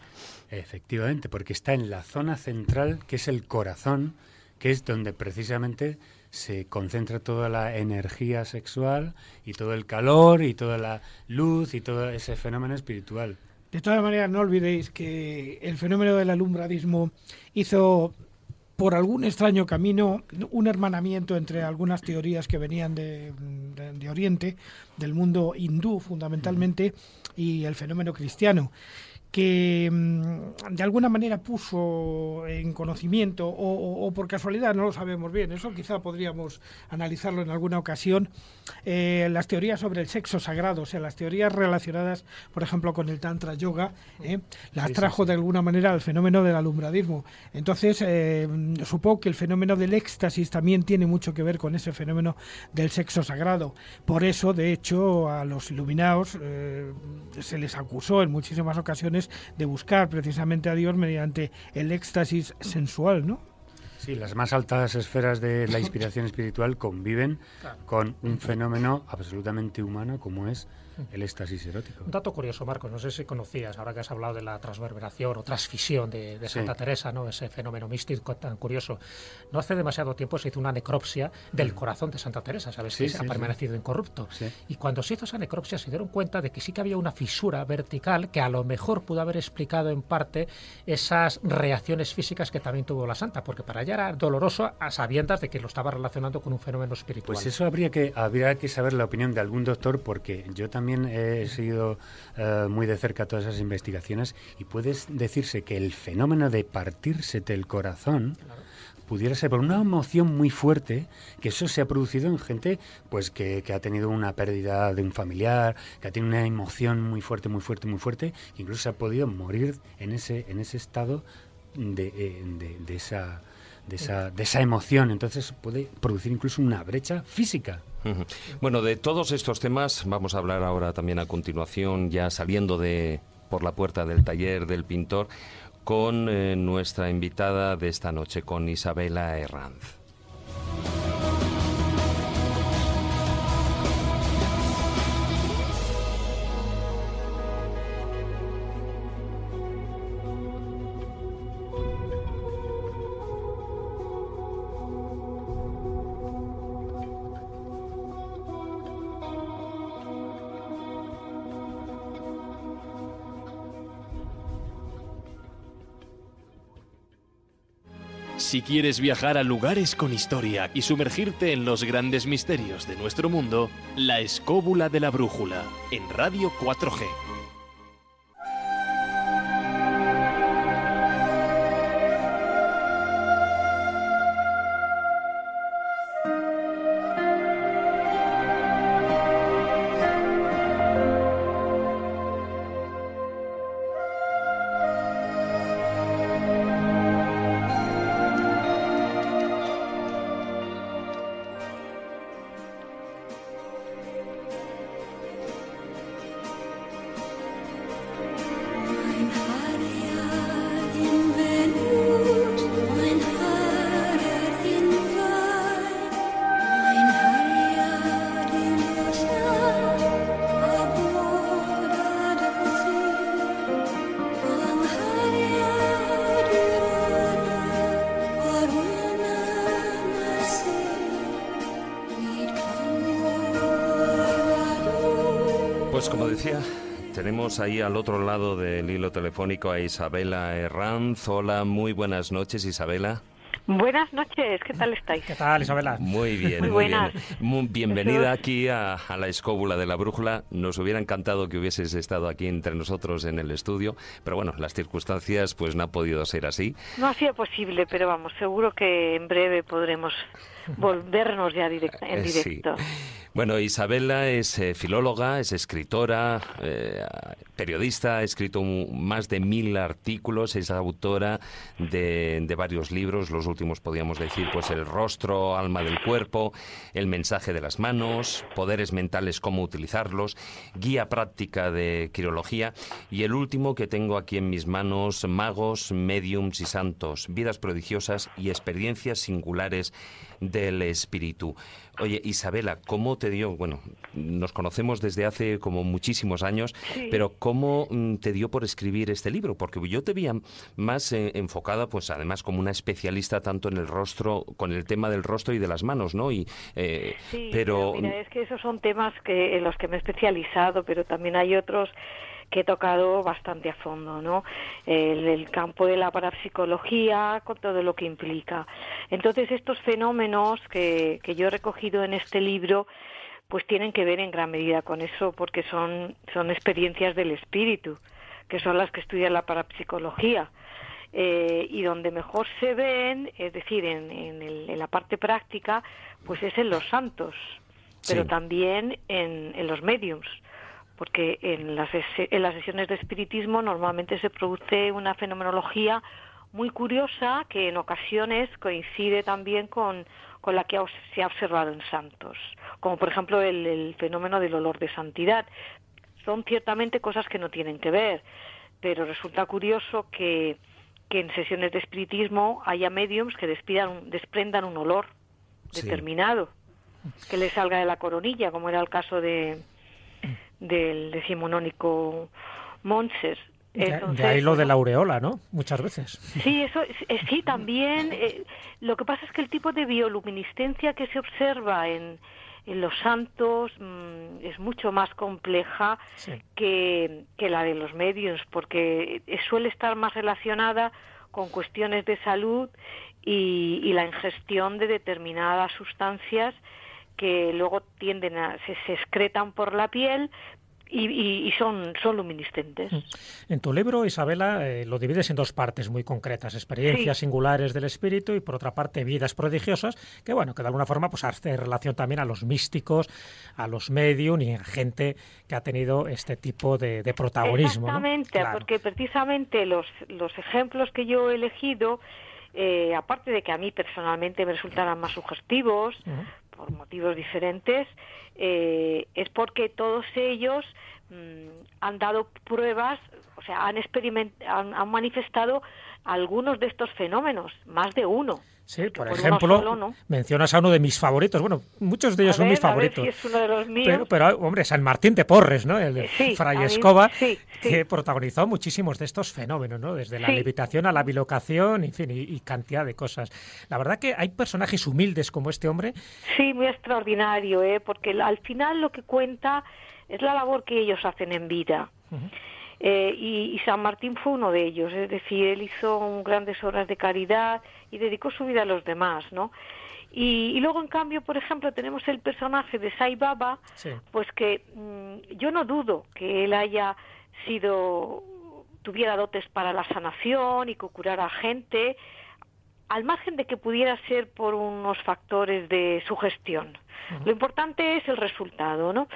Efectivamente, porque está en la zona central, que es el corazón, que es donde precisamente se concentra toda la energía sexual y todo el calor y toda la luz y todo ese fenómeno espiritual. De todas maneras, no olvidéis que el fenómeno del alumbradismo hizo por algún extraño camino, un hermanamiento entre algunas teorías que venían de, Oriente, del mundo hindú fundamentalmente, y el fenómeno cristiano que mm, de alguna manera puso en conocimiento o, por casualidad, no lo sabemos bien, eso quizá podríamos analizarlo en alguna ocasión, eh, las teorías sobre el sexo sagrado, o sea, las teorías relacionadas, por ejemplo, con el tantra yoga, ¿eh? las trajo de alguna manera al fenómeno del alumbradismo. Entonces, eh, supongo que el fenómeno del éxtasis también tiene mucho que ver con ese fenómeno del sexo sagrado. Por eso, de hecho, a los iluminados se les acusó en muchísimas ocasiones de buscar precisamente a Dios mediante el éxtasis sensual, ¿no? Sí, las más altas esferas de la inspiración espiritual conviven con un fenómeno absolutamente humano como es el éxtasis erótico. Un dato curioso, Marcos, no sé si conocías, ahora que has hablado de la transverberación o transfisión de, Santa Teresa, ¿no? ese fenómeno místico tan curioso. No hace demasiado tiempo se hizo una necropsia del mm. corazón de Santa Teresa, ¿sabes? Sí, ha permanecido incorrupto. Y cuando se hizo esa necropsia se dieron cuenta de que sí que había una fisura vertical que a lo mejor pudo haber explicado en parte esas reacciones físicas que también tuvo la santa, porque para ella era doloroso a sabiendas de que lo estaba relacionando con un fenómeno espiritual. Pues eso habría que, habría que saber la opinión de algún doctor, porque yo también también he seguido eh, muy de cerca todas esas investigaciones y puedes decirse que el fenómeno de partírsete el corazón pudiera ser por una emoción muy fuerte, que eso se ha producido en gente pues que, ha tenido una pérdida de un familiar, que ha tenido una emoción muy fuerte, muy fuerte, muy fuerte, incluso se ha podido morir en ese, en ese estado de, eh, de, de esa de esa, de esa emoción. Entonces puede producir incluso una brecha física. Bueno, de todos estos temas vamos a hablar ahora también a continuación, ya saliendo de por la puerta del taller del pintor, con eh, nuestra invitada de esta noche, con Isabela Herranz. si quieres viajar a lugares con historia y sumergirte en los grandes misterios de nuestro mundo, La Escóbula de la Brújula, en Radio 4G. Pues como decía, tenemos ahí al otro lado del hilo telefónico a Isabela Herranz. Hola, muy buenas noches, Isabela. Buenas noches, ¿qué tal estáis? ¿Qué tal, Isabela? Muy bien, muy, bien. bienvenida aquí a, la escóbula de la brújula. Nos hubiera encantado que hubieses estado aquí entre nosotros en el estudio, pero bueno, las circunstancias pues no ha podido ser así. No ha sido posible, pero vamos, seguro que en breve podremos volvernos ya en eh, directo. Bueno, Isabela es eh, filóloga, es escritora, eh, periodista, ha escrito más de mil artículos, es autora de, varios libros, los últimos podríamos decir, pues El rostro, Alma del cuerpo, El mensaje de las manos, Poderes mentales, cómo utilizarlos, Guía práctica de quirología y el último que tengo aquí en mis manos, Magos, Mediums y Santos, Vidas prodigiosas y experiencias singulares de el espíritu. Oye, Isabela, ¿cómo te dio? Bueno, nos conocemos desde hace como muchísimos años, pero ¿cómo mm, te dio por escribir este libro? Porque yo te veía más eh, enfocada, pues además como una especialista tanto en el rostro, con el tema del rostro y de las manos, ¿no? Y, eh, pero... Mm es que esos son temas que, en los que me he especializado, pero también hay otros que he tocado bastante a fondo, ¿no? El, campo de la parapsicología, con todo lo que implica. Entonces, estos fenómenos que, que yo he recogido en este libro, pues tienen que ver en gran medida con eso, porque son, son experiencias del espíritu, que son las que estudia la parapsicología. Eh, y donde mejor se ven, es decir, en, en, la parte práctica, pues es en los santos, pero también en, en los mediums porque en las, en las sesiones de espiritismo normalmente se produce una fenomenología muy curiosa que en ocasiones coincide también con, con la que se ha observado en santos, como por ejemplo el, el, fenómeno del olor de santidad. Son ciertamente cosas que no tienen que ver, pero resulta curioso que, que en sesiones de espiritismo haya mediums que despidan, desprendan un olor determinado, que le salga de la coronilla, como era el caso de, del decimonónico Monser. de ahí lo de la aureola, ¿no? Muchas veces. Sí, eso eh, sí también. Eh, lo que pasa es que el tipo de bioluminiscencia que se observa en, en los santos mm, es mucho más compleja que, que, la de los medios, porque eh, suele estar más relacionada con cuestiones de salud y la ingestión de determinadas sustancias que luego tienden a, se, excretan por la piel, y, son, luminiscentes. Mm. En tu libro, Isabela, eh, lo divides en dos partes muy concretas, experiencias singulares del espíritu y por otra parte vidas prodigiosas, que bueno, que de alguna forma pues hace relación también a los místicos, a los medium y a gente que ha tenido este tipo de, protagonismo. Exactamente, porque precisamente los, los ejemplos que yo he elegido eh, aparte de que a mí personalmente me resultaran más sugestivos, por motivos diferentes, eh, es porque todos ellos Mm, han dado pruebas, o sea, han, han, han, manifestado algunos de estos fenómenos, más de uno. Sí, por ejemplo, mencionas a uno de mis favoritos. Bueno, muchos de ellos son mis favoritos. es uno de los míos. Pero, pero, hombre, San Martín de Porres, ¿no? El Fray Escoba, que protagonizó muchísimos de estos fenómenos, ¿no? Desde la levitación a la bilocación, en fin, y, y, cantidad de cosas. La verdad que hay personajes humildes como este hombre. Sí, muy extraordinario, ¿eh? Porque al final lo que cuenta es la labor que ellos hacen en vida. Eh, y, San Martín fue uno de ellos, es decir, él hizo grandes obras de caridad y dedicó su vida a los demás, ¿no? Y, luego, en cambio, por ejemplo, tenemos el personaje de Sai Baba, pues que mm, yo no dudo que él haya sido, tuviera dotes para la sanación y que curara a gente, al margen de que pudiera ser por unos factores de su gestión... Lo importante es el resultado, ¿no?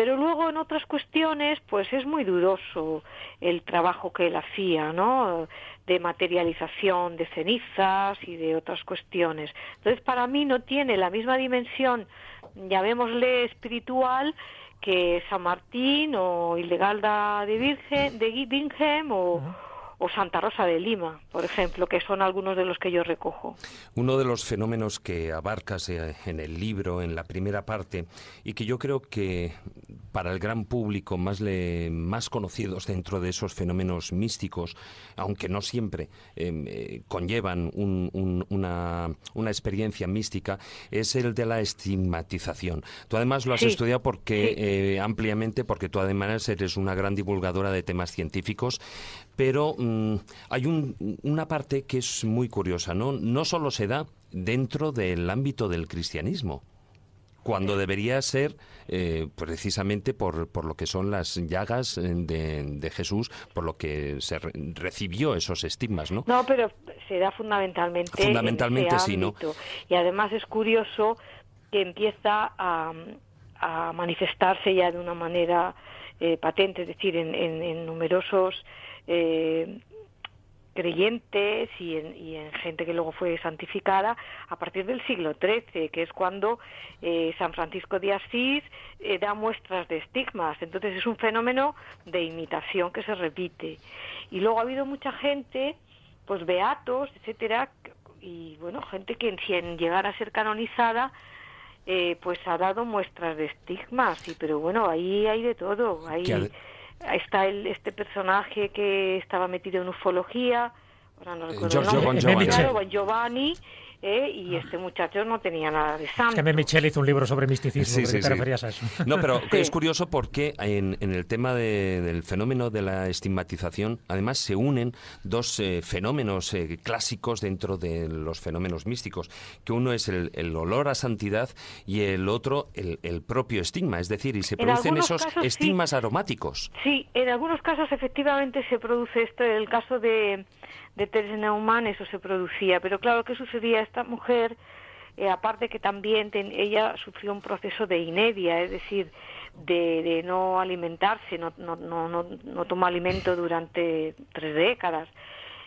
pero luego en otras cuestiones pues es muy dudoso el trabajo que él hacía, ¿no? de materialización de cenizas y de otras cuestiones. Entonces, para mí no tiene la misma dimensión, llamémosle espiritual, que San Martín o Ilegalda de Virgen, de o, o Santa Rosa de Lima, por ejemplo, que son algunos de los que yo recojo. Uno de los fenómenos que abarcas en el libro, en la primera parte, y que yo creo que para el gran público más, le, más conocidos dentro de esos fenómenos místicos, aunque no siempre em, eh, conllevan una, experiencia mística, es el de la estigmatización. Tú además lo has estudiado porque eh, ampliamente, porque tú además eres una gran divulgadora de temas científicos, pero mm, hay una parte que es muy curiosa, ¿no? No solo se da dentro del ámbito del cristianismo, cuando debería ser eh, precisamente por, lo que son las llagas eh, de, Jesús, por lo que se recibió esos estigmas, ¿no? No, pero se da fundamentalmente. Fundamentalmente este sí, ¿no? Y además es curioso que empieza a, manifestarse ya de una manera eh, patente, es decir, en, en numerosos eh, creyentes y en, gente que luego fue santificada a partir del siglo XIII, que es cuando eh, San Francisco de Asís eh, da muestras de estigmas. Entonces es un fenómeno de imitación que se repite. Y luego ha habido mucha gente, pues beatos, etcétera, y bueno, gente que en llegar a ser canonizada, pues ha dado muestras de estigmas, y, pero bueno, ahí hay de todo. Hay, está el, este personaje que estaba metido en ufología, ahora no eh, recuerdo el nombre, Giorgio Giovanni ¿eh? y ah. este muchacho no tenía nada de santo. Es hizo un libro sobre misticismo, te referías a eso. No, pero *laughs* es curioso porque en, en el tema de, del fenómeno de la estigmatización, además se unen dos eh, fenómenos eh, clásicos dentro de los fenómenos místicos, que uno es el, olor a santidad y el otro el, propio estigma, es decir, y se producen esos estigmas aromáticos. Sí, en algunos casos efectivamente se produce esto, el caso de de humano eso se producía. Pero claro, ¿qué sucedía? Esta mujer, eh, aparte que también ella sufrió un proceso de inedia, es decir, de, de no alimentarse, no, no, no, no, tomó alimento durante tres décadas.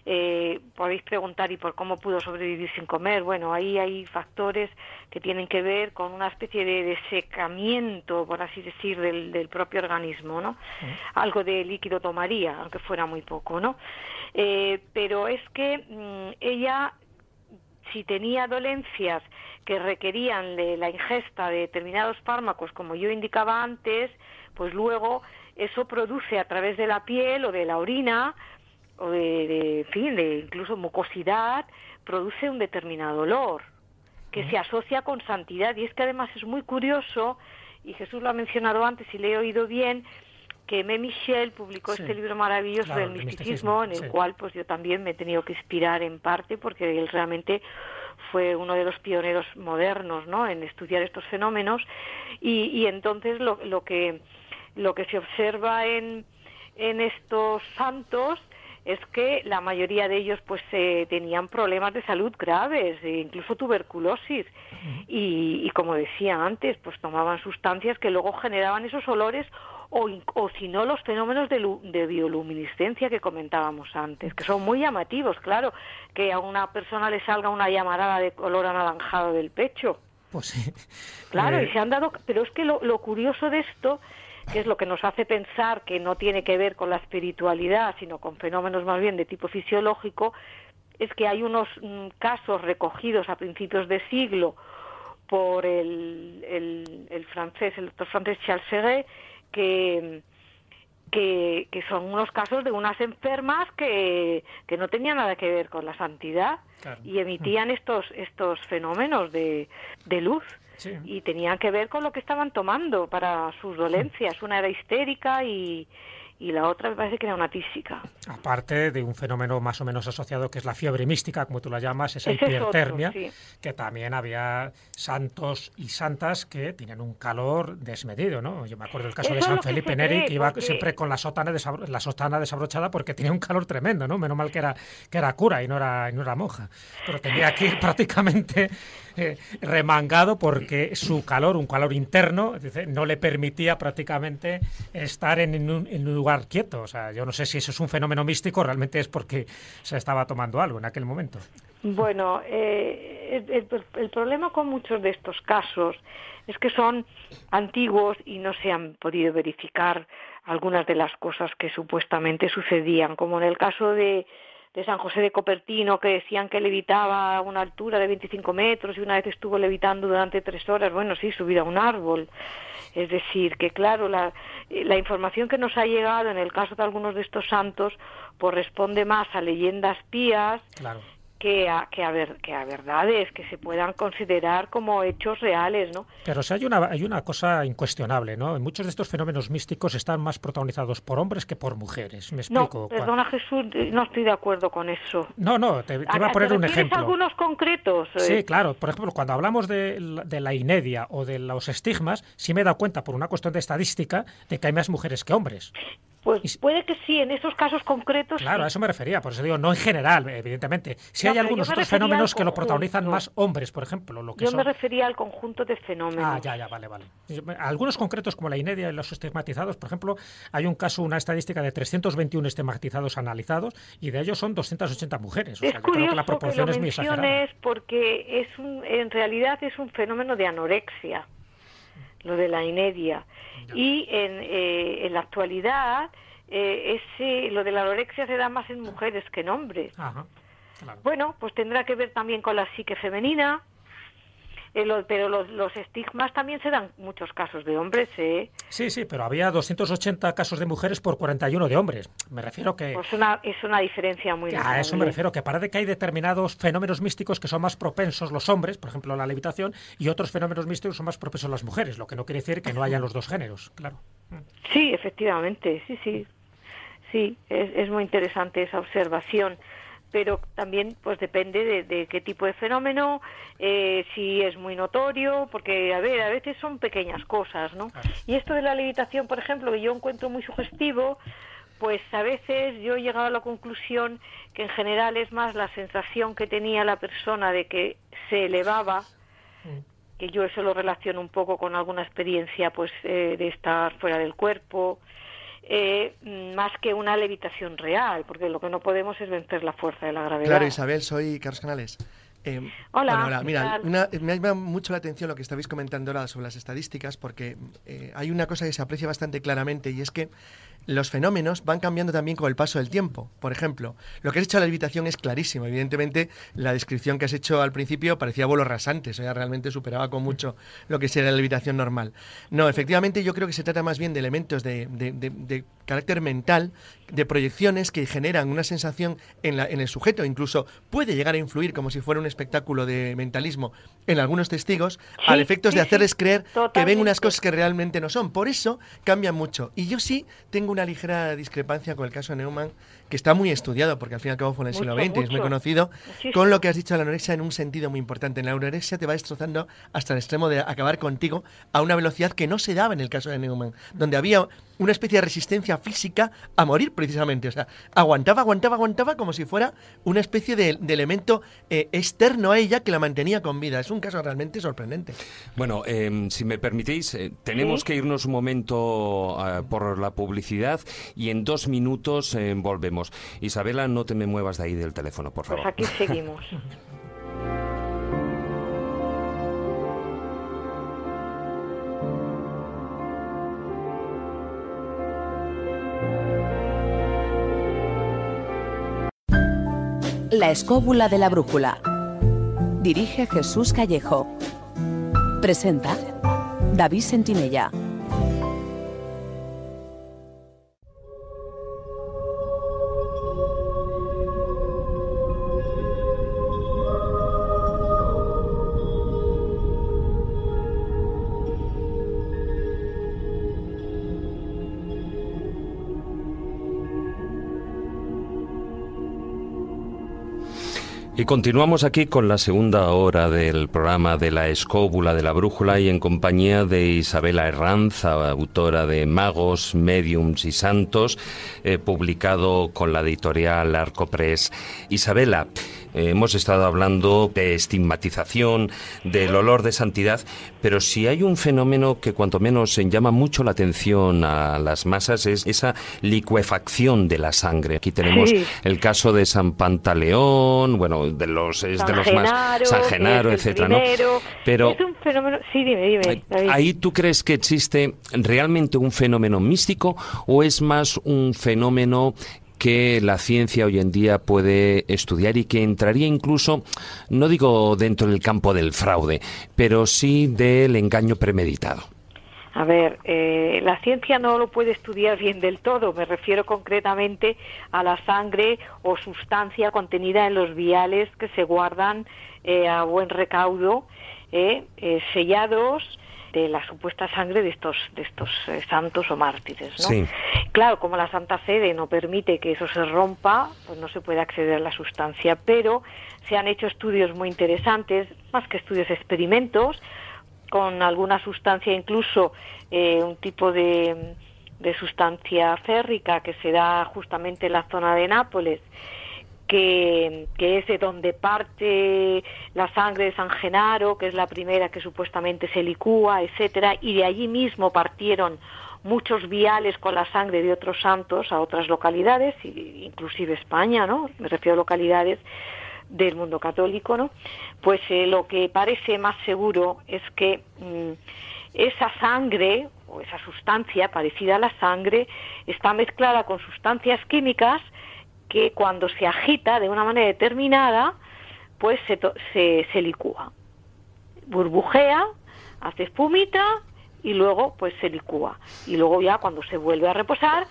Eh, podéis preguntar y por cómo pudo sobrevivir sin comer. Bueno, ahí hay factores que tienen que ver con una especie de, desecamiento... por así decir, del, del propio organismo, ¿no? Mm. Algo de líquido tomaría, aunque fuera muy poco, ¿no? Eh, pero es que mm, ella si tenía dolencias que requerían de la ingesta de determinados fármacos, como yo indicaba antes, pues luego eso produce a través de la piel o de la orina o de, en fin, de incluso mucosidad, produce un determinado olor que se asocia con santidad. Y es que además es muy curioso, y Jesús lo ha mencionado antes y le he oído bien, que M. Michel publicó este libro maravilloso del misticismo, en el cual pues yo también me he tenido que inspirar en parte porque él realmente fue uno de los pioneros modernos ¿no? en estudiar estos fenómenos y, y entonces lo, lo, que lo que se observa en en estos santos es que la mayoría de ellos pues eh, tenían problemas de salud graves, eh, incluso tuberculosis y, como decía antes, pues tomaban sustancias que luego generaban esos olores o, si no los fenómenos de, bioluminiscencia que comentábamos antes, que son muy llamativos, claro, que a una persona le salga una llamarada de color anaranjado del pecho. Pues Claro, eh, y se han dado, pero es que lo, lo curioso de esto que es lo que nos hace pensar que no tiene que ver con la espiritualidad, sino con fenómenos más bien de tipo fisiológico, es que hay unos mm, casos recogidos a principios de siglo por el, el francés, el doctor francés Charles que, que, son unos casos de unas enfermas que, no tenían nada que ver con la santidad y emitían estos, estos fenómenos de luz y tenía que ver con lo que estaban tomando para sus dolencias. Una era histérica y, y la otra me parece que era una tísica. Aparte de un fenómeno más o menos asociado que es la fiebre mística, como tú la llamas, esa hipertermia, que también había santos y santas que tienen un calor desmedido, ¿no? Yo me acuerdo del caso de San Felipe Neri, que iba siempre con la sotana, la desabrochada porque tenía un calor tremendo, ¿no? Menos mal que era, que era cura y no era, y no era monja, pero tenía que ir *laughs* prácticamente eh, remangado porque su calor, un calor interno, no le permitía prácticamente estar en un lugar quieto. O sea, yo no sé si eso es un fenómeno místico, realmente es porque se estaba tomando algo en aquel momento. Bueno, eh, el, problema con muchos de estos casos es que son antiguos y no se han podido verificar algunas de las cosas que supuestamente sucedían, como en el caso de, de San José de Copertino, que decían que levitaba a una altura de 25 metros y una vez estuvo levitando durante tres horas, bueno, sí, subido a un árbol. Es decir, que claro, eh, la, información que nos ha llegado en el caso de algunos de estos santos, corresponde más a leyendas pías que a, que a, que verdades que se puedan considerar como hechos reales, ¿no? Pero si hay una hay una cosa incuestionable, ¿no? Muchos de estos fenómenos místicos están más protagonizados por hombres que por mujeres. Me explico. No, perdona Jesús, eh, no estoy de acuerdo con eso. No, no, te, a poner un ejemplo. algunos concretos. Eh, sí, claro. Por ejemplo, cuando hablamos de, la inedia o de los estigmas, sí me he dado cuenta por una cuestión de estadística de que hay más mujeres que hombres. Pues puede que sí, en esos casos concretos. Claro, a eso me refería, por eso digo, no en general, evidentemente. Si hay algunos otros fenómenos que lo protagonizan más hombres, por ejemplo. Lo que yo me refería al conjunto de fenómenos. Ah, ya, ya, vale, vale. Algunos concretos, como la inedia y los estigmatizados, por ejemplo, hay un caso, una estadística de 321 estigmatizados analizados y de ellos son 280 mujeres. O sea, que la proporción es muy exagerada. porque es un, en realidad es un fenómeno de anorexia lo de la Inedia. Y en, eh, en la actualidad, eh, ese, lo de la anorexia se da más en mujeres que en hombres. Bueno, pues tendrá que ver también con la psique femenina, eh, pero los, los, estigmas también se dan muchos casos de hombres, ¿eh? Sí, sí, pero había 280 casos de mujeres por 41 de hombres. Me refiero que... Pues una, es una diferencia muy grande. A eso me ¿eh? refiero, que parece que hay determinados fenómenos místicos que son más propensos los hombres, por ejemplo la levitación, y otros fenómenos místicos son más propensos las mujeres, lo que no quiere decir que no hayan los dos géneros, claro. Sí, efectivamente, sí, sí. Sí, es, es muy interesante esa observación pero también pues depende de, qué tipo de fenómeno, eh, si es muy notorio, porque a ver, a veces son pequeñas cosas, ¿no? Y esto de la levitación, por ejemplo, que yo encuentro muy sugestivo, pues a veces yo he llegado a la conclusión que en general es más la sensación que tenía la persona de que se elevaba, mm. que yo eso lo relaciono un poco con alguna experiencia pues eh, de estar fuera del cuerpo, eh, más que una levitación real, porque lo que no podemos es vencer la fuerza de la gravedad. Claro, Isabel, soy Carlos Canales. Eh, hola, Mira, me llama mucho la atención lo que estabais comentando ahora sobre las estadísticas, porque eh, hay una cosa que se aprecia bastante claramente y es que los fenómenos van cambiando también con el paso del tiempo. Por ejemplo, lo que has hecho a la levitación es clarísimo. Evidentemente, la descripción que has hecho al principio parecía vuelos rasantes, o sea, realmente superaba con mucho lo que sería la levitación normal. No, efectivamente, yo creo que se trata más bien de elementos de, carácter mental, de proyecciones que generan una sensación en, la, en el sujeto, incluso puede llegar a influir como si fuera un espectáculo de mentalismo en algunos testigos, al efectos de hacerles creer que ven unas cosas que realmente no son. Por eso cambian mucho. Y yo sí tengo una ligera discrepancia con el caso Neumann que está muy estudiado, porque al fin y al cabo fue en el siglo XX, y es muy conocido, con lo que has dicho la anorexia en un sentido muy importante. En la anorexia te va destrozando hasta el extremo de acabar contigo a una velocidad que no se daba en el caso de Newman, donde había una especie de resistencia física a morir precisamente. O sea, aguantaba, aguantaba, aguantaba como si fuera una especie de, elemento eh, externo a ella que la mantenía con vida. Es un caso realmente sorprendente. Bueno, em, si me permitís, eh, tenemos que irnos un momento eh, por la publicidad y en dos minutos volvemos. Isabela, no te me muevas de ahí del teléfono, por pues favor. aquí seguimos. La escóbula de la brújula. Dirige Jesús Callejo. Presenta David Sentinella. Y continuamos aquí con la segunda hora del programa de la escóbula de la brújula y en compañía de Isabela Herranza, autora de Magos, Mediums y Santos, eh, publicado con la editorial Arcopress. Isabela, eh, hemos estado hablando de estigmatización, del olor de santidad, pero si hay un fenómeno que cuanto menos llama mucho la atención a las masas es esa licuefacción de la sangre. Aquí tenemos el caso de San Pantaleón, bueno, de los es de los más San Genaro, eh, etcétera, ¿no? Pero es un fenómeno, sí, dime, dime. Ahí tú crees que existe realmente un fenómeno místico o es más un fenómeno que la ciencia hoy en día puede estudiar y que entraría incluso, no digo dentro del campo del fraude, pero sí del engaño premeditado. A ver, eh, la ciencia no lo puede estudiar bien del todo. Me refiero concretamente a la sangre o sustancia contenida en los viales que se guardan eh, a buen recaudo, eh, sellados de la supuesta sangre de estos, de estos eh, santos o mártires. ¿no? Claro, como la Santa Sede no permite que eso se rompa, pues no se puede acceder a la sustancia, pero se han hecho estudios muy interesantes, más que estudios, experimentos, con alguna sustancia, incluso eh, un tipo de, de sustancia férrica que se da justamente en la zona de Nápoles que, es de donde parte la sangre de San Genaro, que es la primera que supuestamente se licúa, etcétera, y de allí mismo partieron muchos viales con la sangre de otros santos a otras localidades, inclusive España, ¿no? Me refiero a localidades del mundo católico, Pues eh, lo que parece más seguro es que mm, esa sangre o esa sustancia parecida a la sangre está mezclada con sustancias químicas que cuando se agita de una manera determinada, pues se, se, se licúa. Burbujea, hace espumita y luego pues se licúa. Y luego ya cuando se vuelve a reposar,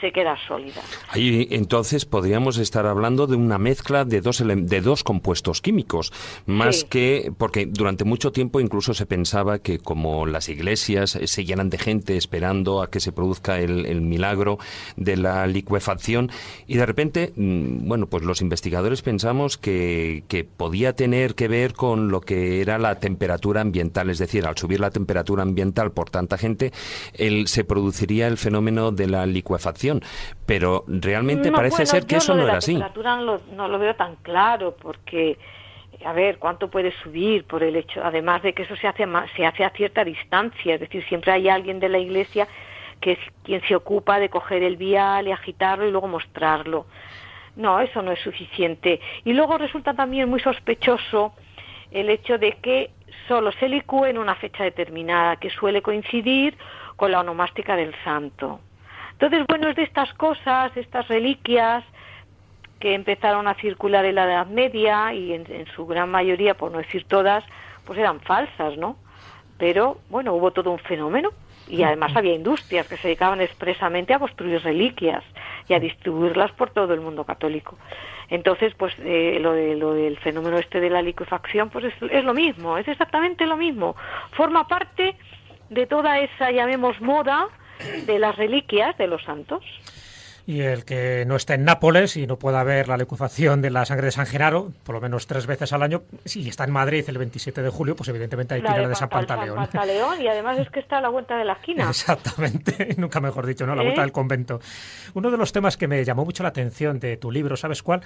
se queda sólida. Ahí entonces podríamos estar hablando de una mezcla de dos, de dos compuestos químicos, más que porque durante mucho tiempo incluso se pensaba que como las iglesias eh, se llenan de gente esperando a que se produzca el, milagro de la licuefacción y de repente, mm, bueno, pues los investigadores pensamos que, que podía tener que ver con lo que era la temperatura ambiental, es decir, al subir la temperatura ambiental por tanta gente, el, se produciría el fenómeno de la licuefacción pero realmente parece ser que eso no era así. no, lo veo tan claro porque a ver cuánto puede subir por el hecho, además de que eso se hace, se hace a cierta distancia, es decir, siempre hay alguien de la iglesia que es quien se ocupa de coger el vial y agitarlo y luego mostrarlo. No, eso no es suficiente. Y luego resulta también muy sospechoso el hecho de que solo se licúe en una fecha determinada, que suele coincidir con la onomástica del santo. Entonces, bueno, es de estas cosas, estas reliquias que empezaron a circular en la Edad Media y en, su gran mayoría, por no decir todas, pues eran falsas, ¿no? Pero, bueno, hubo todo un fenómeno y además había industrias que se dedicaban expresamente a construir reliquias y a distribuirlas por todo el mundo católico. Entonces, pues eh, lo, del fenómeno este de la liquefacción, pues es, es, lo mismo, es exactamente lo mismo. Forma parte de toda esa, llamemos, moda de las reliquias de los santos y el que no está en Nápoles y no pueda ver la leucofacción de la sangre de San Genaro, por lo menos tres veces al año, si está en Madrid el 27 de julio, pues evidentemente hay que ir a la de San Pantaleón. Y además es que está a la vuelta de la esquina. Exactamente, *laughs* nunca mejor dicho, ¿no? la vuelta del convento. Uno de los temas que me llamó mucho la atención de tu libro, ¿sabes cuál?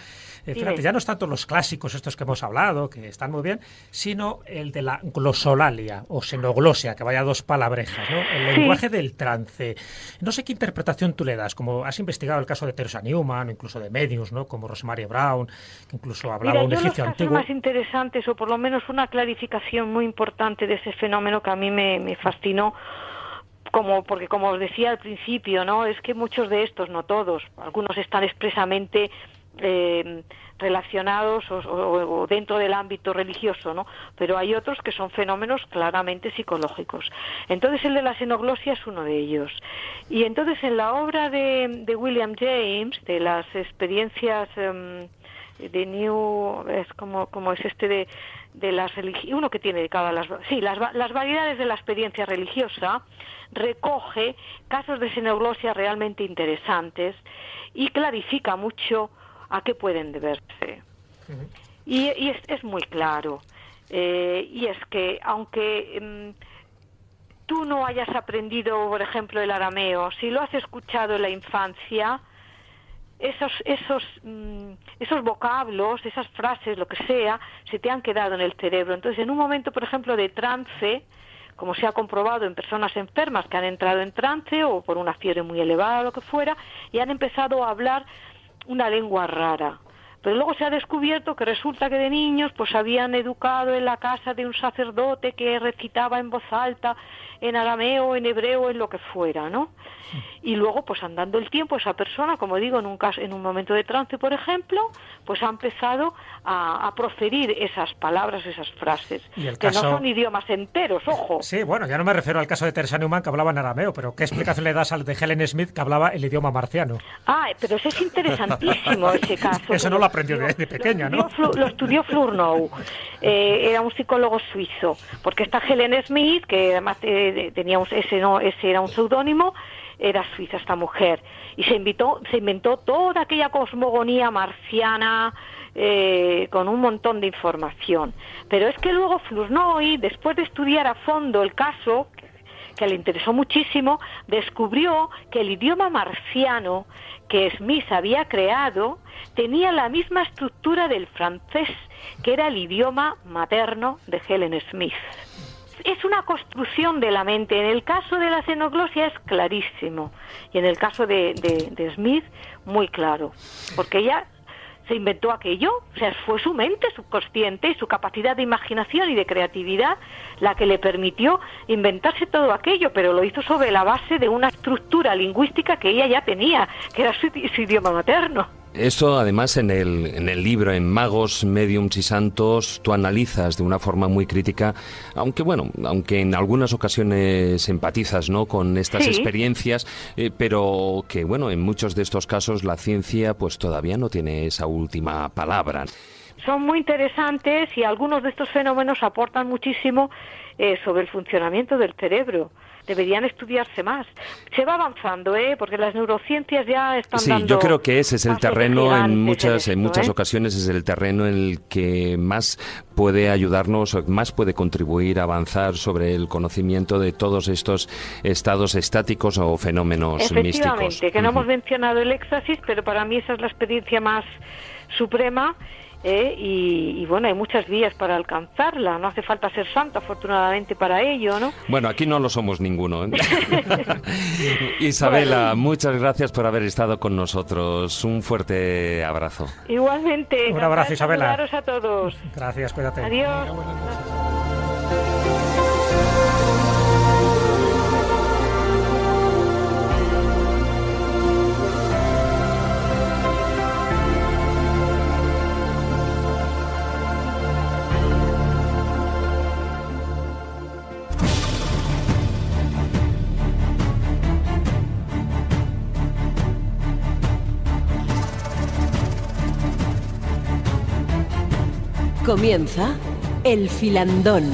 Eh, fíjate, ya no es tanto los clásicos estos que hemos hablado, que están muy bien, sino el de la glosolalia o xenoglosia, que vaya dos palabrejas, ¿no? El lenguaje del trance. No sé qué interpretación tú le das, como has investigado el caso de Teresa Newman incluso de medios, ¿no? como Rosemary Brown, que incluso hablaba de un edificio egipcio antiguo. más interesantes, o por lo menos una clarificación muy importante de ese fenómeno que a mí me, me fascinó, como porque como os decía al principio, ¿no? es que muchos de estos, no todos, algunos están expresamente eh, relacionados o, dentro del ámbito religioso, ¿no? Pero hay otros que son fenómenos claramente psicológicos. Entonces el de la xenoglosia es uno de ellos. Y entonces en la obra de, William James, de las experiencias em, de New, es como, como es este de, de las uno que tiene dedicado las sí las, las, variedades de la experiencia religiosa recoge casos de xenoglosia realmente interesantes y clarifica mucho a qué pueden deberse. Y, es, muy claro. Eh, y es que aunque mm, tú no hayas aprendido, por ejemplo, el arameo, si lo has escuchado en la infancia, esos, esos, mm, esos vocablos, esas frases, lo que sea, se te han quedado en el cerebro. Entonces, en un momento, por ejemplo, de trance, como se ha comprobado en personas enfermas que han entrado en trance o por una fiebre muy elevada o lo que fuera, y han empezado a hablar una lengua rara. Pero luego se ha descubierto que resulta que de niños pues habían educado en la casa de un sacerdote que recitaba en voz alta en arameo, en hebreo, en lo que fuera, ¿no? Y luego, pues andando el tiempo, esa persona, como digo, en un, en un momento de trance, por ejemplo, pues ha empezado a, proferir esas palabras, esas frases, que no son idiomas enteros, ojo. Sí, bueno, ya no me refiero al caso de Teresa Newman, que hablaba en arameo, pero ¿qué explicación le das al de Helen Smith, que hablaba el idioma marciano? Ah, pero ese es interesantísimo ese *laughs* caso. Eso no lo aprendió desde pequeña, ¿no? lo estudió Flournoy, *laughs* eh, era un psicólogo suizo, porque está Helen Smith, que además... Eh, ese, ese, no, ese era un seudónimo, era suiza esta mujer. Y se, invitó, se inventó toda aquella cosmogonía marciana eh, con un montón de información. Pero es que luego Flournoy, después de estudiar a fondo el caso, que le interesó muchísimo, descubrió que el idioma marciano que Smith había creado tenía la misma estructura del francés, que era el idioma materno de Helen Smith es una construcción de la mente. En el caso de la xenoglosia es clarísimo. Y en el caso de, Smith, muy claro. Porque ella se inventó aquello, o sea, fue su mente subconsciente y su capacidad de imaginación y de creatividad la que le permitió inventarse todo aquello, pero lo hizo sobre la base de una estructura lingüística que ella ya tenía, que era su idioma materno. Esto, además, en el, en el libro, en Magos, Mediums y Santos, tú analizas de una forma muy crítica, aunque bueno, aunque en algunas ocasiones empatizas ¿no? con estas experiencias, eh, pero que bueno, en muchos de estos casos la ciencia pues todavía no tiene esa última palabra. Son muy interesantes y algunos de estos fenómenos aportan muchísimo eh, sobre el funcionamiento del cerebro. Deberían estudiarse más. Se va avanzando, ¿eh? porque las neurociencias ya están. Sí, yo creo que ese es el terreno en muchas, en, ¿eh? muchas ocasiones, es el terreno en el que más puede ayudarnos, más puede contribuir a avanzar sobre el conocimiento de todos estos estados estáticos o fenómenos Efectivamente, que no hemos mencionado el éxtasis, pero para mí esa es la experiencia más suprema ¿eh? y, bueno, hay muchas vías para alcanzarla, no hace falta ser santa afortunadamente para ello, ¿no? Bueno, aquí no lo somos ninguno. ¿eh? *laughs* *laughs* Isabela, muchas gracias por haber estado con nosotros, un fuerte abrazo. Igualmente. Un abrazo, Isabela. a todos. Gracias, cuídate. Adiós. Comienza El Filandón.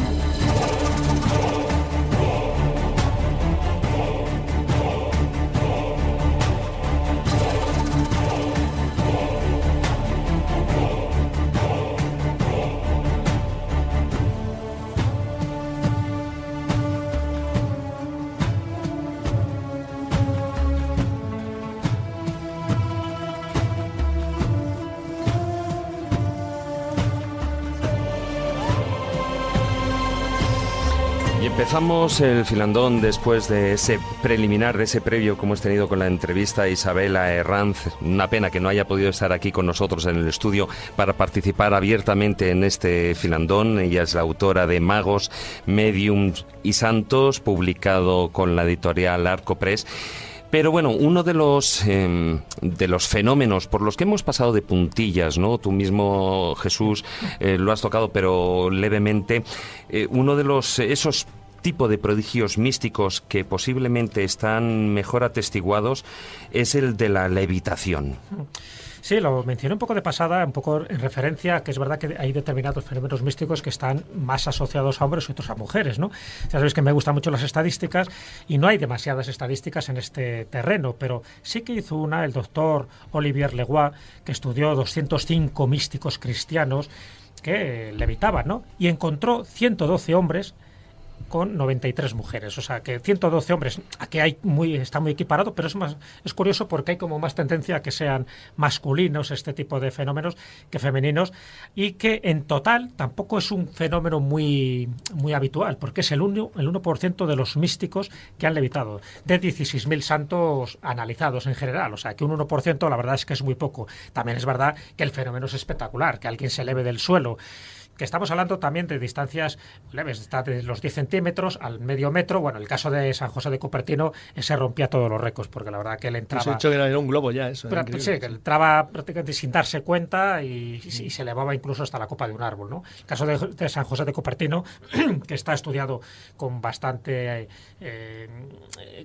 Empezamos el filandón después de ese preliminar, de ese previo como hemos tenido con la entrevista a Isabela Herranz. Una pena que no haya podido estar aquí con nosotros en el estudio para participar abiertamente en este filandón. Ella es la autora de Magos, Mediums y Santos, publicado con la editorial Arco Press. Pero bueno, uno de los, em, de los fenómenos por los que hemos pasado de puntillas, ¿no? Tú mismo, Jesús, eh, lo has tocado, pero levemente. Eh, uno de los, esos tipo de prodigios místicos que posiblemente están mejor atestiguados es el de la levitación. Sí, lo mencioné un poco de pasada, un poco en referencia, que es verdad que hay determinados fenómenos místicos que están más asociados a hombres y otros a mujeres, ¿no? Ya sabéis que me gustan mucho las estadísticas y no hay demasiadas estadísticas en este terreno, pero sí que hizo una el doctor Olivier Leguay que estudió 205 místicos cristianos que levitaban, ¿no? Y encontró 112 hombres con 93 mujeres, o sea que 112 hombres, aquí hay muy, está muy equiparado, pero es más, es curioso porque hay como más tendencia a que sean masculinos este tipo de fenómenos que femeninos y que en total tampoco es un fenómeno muy, muy habitual, porque es el uno el 1 de los místicos que han levitado, de 16.000 santos analizados en general, o sea que un 1% la verdad es que es muy poco. También es verdad que el fenómeno es espectacular, que alguien se eleve del suelo que estamos hablando también de distancias leves, está de los 10 centímetros al medio metro. Bueno, el caso de San José de Copertino se rompía todos los récords, porque la verdad que él entraba. que era un globo ya, eso. entraba prácticamente sin darse cuenta y, se elevaba incluso hasta la copa de un árbol. ¿no? El caso de, San José de Copertino, *clears throat* que está estudiado con bastante eh,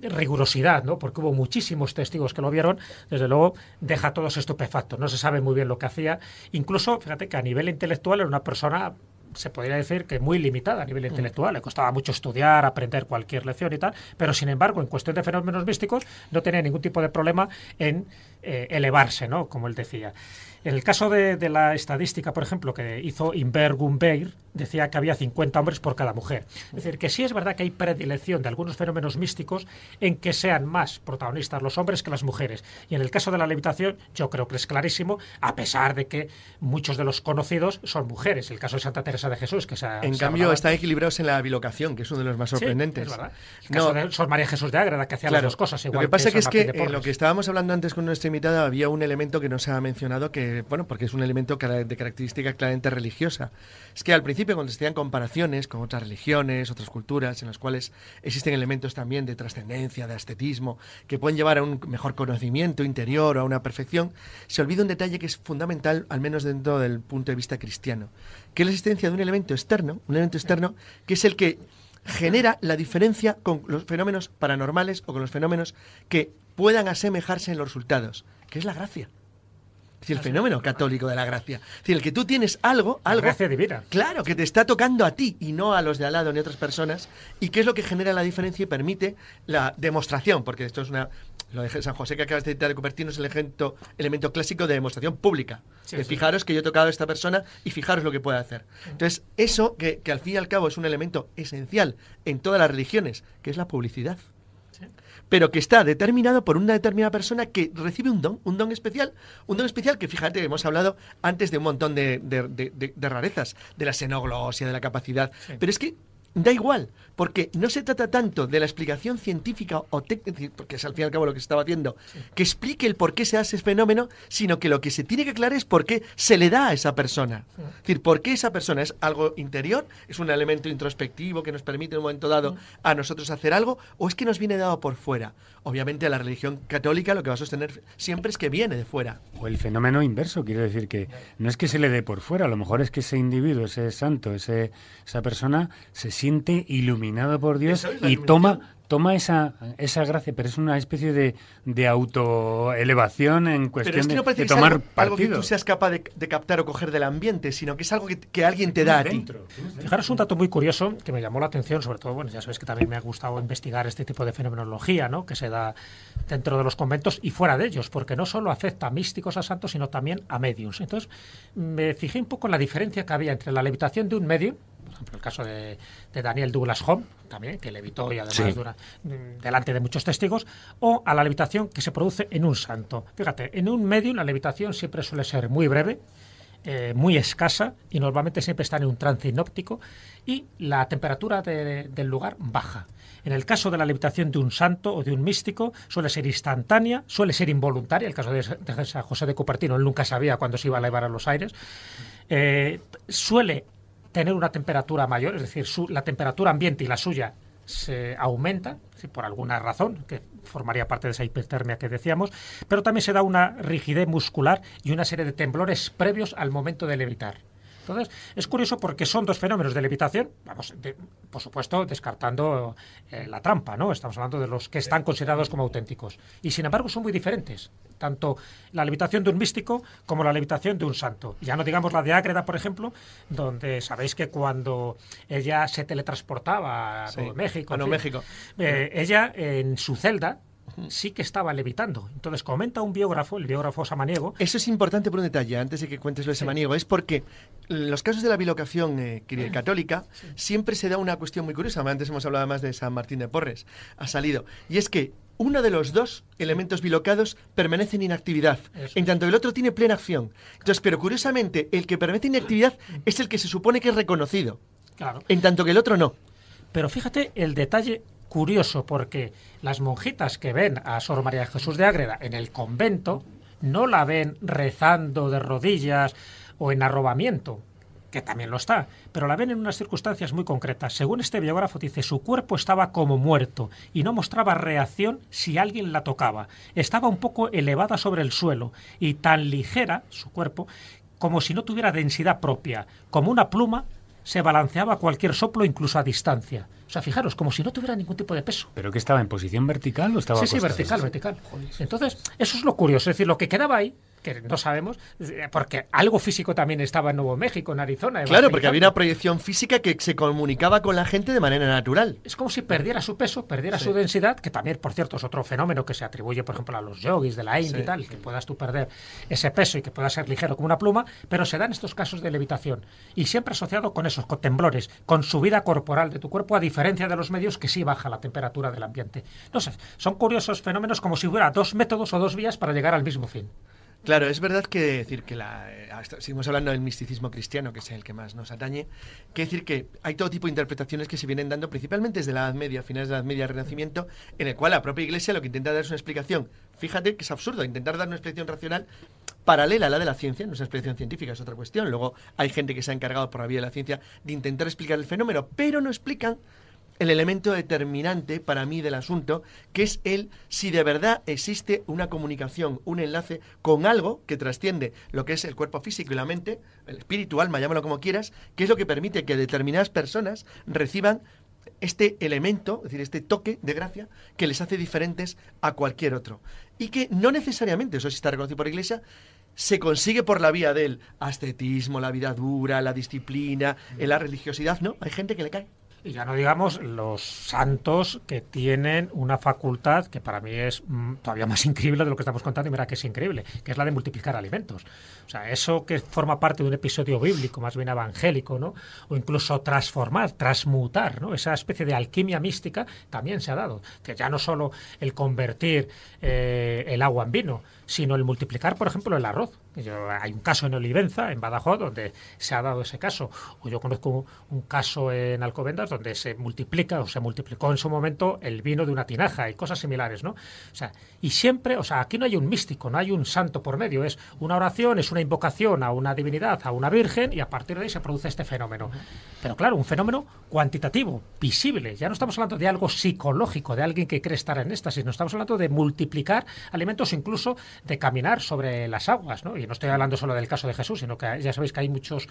rigurosidad, ¿no? porque hubo muchísimos testigos que lo vieron, desde luego deja a todos estupefactos. No se sabe muy bien lo que hacía. Incluso, fíjate que a nivel intelectual era una persona se podría decir que muy limitada a nivel mm. intelectual. Le costaba mucho estudiar, aprender cualquier lección y tal, pero sin embargo, en cuestión de fenómenos místicos, no tenía ningún tipo de problema en eh, elevarse, ¿no? Como él decía. En El caso de, la estadística, por ejemplo, que hizo Inver Gumbeir, decía que había 50 hombres por cada mujer. Es decir, que sí es verdad que hay predilección de algunos fenómenos místicos en que sean más protagonistas los hombres que las mujeres. Y en el caso de la levitación, yo creo que es clarísimo, a pesar de que muchos de los conocidos son mujeres. El caso de Santa Teresa de Jesús, que se ha, En cambio, está están equilibrados en la bilocación, que es uno de los más sorprendentes. Sí, El caso de Sor María Jesús de Ágreda, que hacía las dos cosas. Igual lo que pasa que, en lo que estábamos hablando antes con nuestra invitada había un elemento que no se ha mencionado que eh, bueno, porque es un elemento de característica claramente religiosa. Es que al principio, cuando hacían comparaciones con otras religiones, otras culturas, en las cuales existen elementos también de trascendencia, de ascetismo, que pueden llevar a un mejor conocimiento interior o a una perfección, se olvida un detalle que es fundamental, al menos dentro del punto de vista cristiano, que es la existencia de un elemento externo, un elemento externo que es el que genera la diferencia con los fenómenos paranormales o con los fenómenos que puedan asemejarse en los resultados, que es la gracia decir, el fenómeno católico de la gracia. Es decir, el que tú tienes algo, algo. La gracia divina. Claro, que te está tocando a ti y no a los de al lado ni a otras personas. Y qué es lo que genera la diferencia y permite la demostración, porque esto es una. Lo de San José que acabas de citar de convertirnos es el elemento, elemento clásico de demostración pública. Fijaros que yo he tocado a esta persona y fijaros lo que puede hacer. Entonces, eso que, que al fin y al cabo es un elemento esencial en todas las religiones, que es la publicidad pero que está determinado por una determinada persona que recibe un don, un don especial, un don especial que fíjate, hemos hablado antes de un montón de, rarezas, de la xenoglosia, de la capacidad, pero es que da igual, porque no se trata tanto de la explicación científica o técnica, porque es al fin y al cabo lo que se estaba haciendo, que explique el por qué se hace ese fenómeno, sino que lo que se tiene que aclarar es por qué se le da a esa persona. Es decir, por qué esa persona es algo interior, es un elemento introspectivo que nos permite en un momento dado a nosotros hacer algo, o es que nos viene dado por fuera. Obviamente la religión católica lo que va a sostener siempre es que viene de fuera. O el fenómeno inverso, quiero decir que no es que se le dé por fuera, a lo mejor es que ese individuo, ese santo, ese, esa persona se siente iluminado por Dios y toma toma esa, esa gracia, pero es una especie de, de autoelevación en cuestión de, tomar algo, que tú seas capaz de, captar o coger del ambiente, sino que es algo que, alguien te da a ti. Fijaros un dato muy curioso que me llamó la atención, sobre todo, bueno, ya sabes que también me ha gustado investigar este tipo de fenomenología, ¿no? Que se da dentro de los conventos y fuera de ellos, porque no solo afecta a místicos, a santos, sino también a medios Entonces, me fijé un poco en la diferencia que había entre la levitación de un medio el caso de, Daniel Douglas Home, también, que levitó y además dura, mm, delante de muchos testigos, o a la levitación que se produce en un santo. Fíjate, en un medio la levitación siempre suele ser muy breve, eh, muy escasa y normalmente siempre está en un trance inóptico y la temperatura del lugar baja. En el caso de la levitación de un santo o de un místico, suele ser instantánea, suele ser involuntaria. El caso de, José de Cupertino, él nunca sabía cuándo se iba a elevar a los aires. Eh, suele tener una temperatura mayor, es decir, la temperatura ambiente y la suya se aumenta, por alguna razón, que formaría parte de esa hipertermia que decíamos, pero también se da una rigidez muscular y una serie de temblores previos al momento de levitar. Entonces, es curioso porque son dos fenómenos de levitación, vamos, por supuesto, descartando eh, la trampa, ¿no? Estamos hablando de los que están considerados como auténticos. Y sin embargo, son muy diferentes tanto la levitación de un místico como la levitación de un santo. Ya no digamos la de Ágreda, por ejemplo, donde sabéis que cuando ella se teletransportaba a México, en México. Eh, ella en su celda, sí que estaba levitando. Entonces comenta un biógrafo, el biógrafo Samaniego. Eso es importante por un detalle, antes de que cuentes lo de Samaniego, es porque los casos de la bilocación eh, *clears throat* católica siempre se da una cuestión muy curiosa. Antes hemos hablado más de San Martín de Porres, ha salido. Y es que uno de los dos elementos bilocados permanece en inactividad, en tanto el otro tiene plena acción. pero curiosamente, el que permanece inactividad es el que se supone que es reconocido, claro. en tanto que el otro no. Pero fíjate el detalle curioso, porque las monjitas que ven a Sor María Jesús de Ágreda en el convento no la ven rezando de rodillas o en arrobamiento, que también lo está, pero la ven en unas circunstancias muy concretas. Según este biógrafo, dice, su cuerpo estaba como muerto y no mostraba reacción si alguien la tocaba. Estaba un poco elevada sobre el suelo y tan ligera, su cuerpo, como si no tuviera densidad propia, como una pluma se balanceaba a cualquier soplo, incluso a distancia. O sea, fijaros, como si no tuviera ningún tipo de peso. ¿Pero que estaba en posición vertical o estaba Sí, sí, vertical, vertical. Entonces, eso es lo curioso. Es decir, lo que quedaba ahí que no sabemos, eh, porque algo físico también estaba en Nuevo México, en Arizona. Claro, porque había una proyección física que se comunicaba con la gente de manera natural. Es como si perdiera su peso, perdiera su densidad, que también, por cierto, es otro fenómeno que se atribuye, por ejemplo, a los yogis de la India y tal, que puedas tú perder ese peso y que puedas ser ligero como una pluma, pero se dan estos casos de levitación. Y siempre asociado con esos, temblores, con subida corporal de tu cuerpo, a diferencia de los medios que sí baja la temperatura del ambiente. No sé, son curiosos fenómenos como si hubiera dos métodos o dos vías para llegar al mismo fin. Claro, es verdad que decir que la, eh, seguimos hablando del misticismo cristiano, que es el que más nos atañe, que decir que hay todo tipo de interpretaciones que se vienen dando principalmente desde la Edad Media, finales de la Edad Media, Renacimiento, en el cual la propia Iglesia lo que intenta dar es una explicación. Fíjate que es absurdo intentar dar una explicación racional paralela a la de la ciencia, no es una explicación científica, es otra cuestión. Luego hay gente que se ha encargado por la vía de la ciencia de intentar explicar el fenómeno, pero no explican el elemento determinante para mí del asunto, que es el si de verdad existe una comunicación, un enlace con algo que trasciende lo que es el cuerpo físico y la mente, el espíritu, alma, llámalo como quieras, que es lo que permite que determinadas personas reciban este elemento, es decir, este toque de gracia que les hace diferentes a cualquier otro. Y que no necesariamente, eso sí está reconocido por la Iglesia, se consigue por la vía del ascetismo, la vida dura, la disciplina, la religiosidad, ¿no? Hay gente que le cae y ya no digamos los santos que tienen una facultad que para mí es mm, todavía más *laughs* increíble de lo que estamos contando y mira que es increíble, que es la de multiplicar alimentos. O sea, eso que forma parte de un episodio bíblico, más bien evangélico, ¿no? O incluso transformar, transmutar, ¿no? Esa especie de alquimia mística también se ha dado, que ya no solo el convertir eh, el agua en vino, sino el multiplicar, por ejemplo, el arroz hay un caso en Olivenza, en Badajoz, donde se ha dado ese caso. O yo conozco un, caso en Alcobendas donde se multiplica o se multiplicó en su momento el vino de una tinaja y cosas similares, ¿no? O sea, y siempre, o sea, aquí no hay un místico, no hay un santo por medio. Es una oración, es una invocación a una divinidad, a una virgen, y a partir de ahí se produce este fenómeno. Pero claro, un fenómeno cuantitativo, visible. Ya no estamos hablando de algo psicológico, de alguien que cree estar en éxtasis. No estamos hablando de multiplicar alimentos, incluso de caminar sobre las aguas, ¿no? no estoy hablando solo del caso de Jesús, sino que ya sabéis que hay muchos,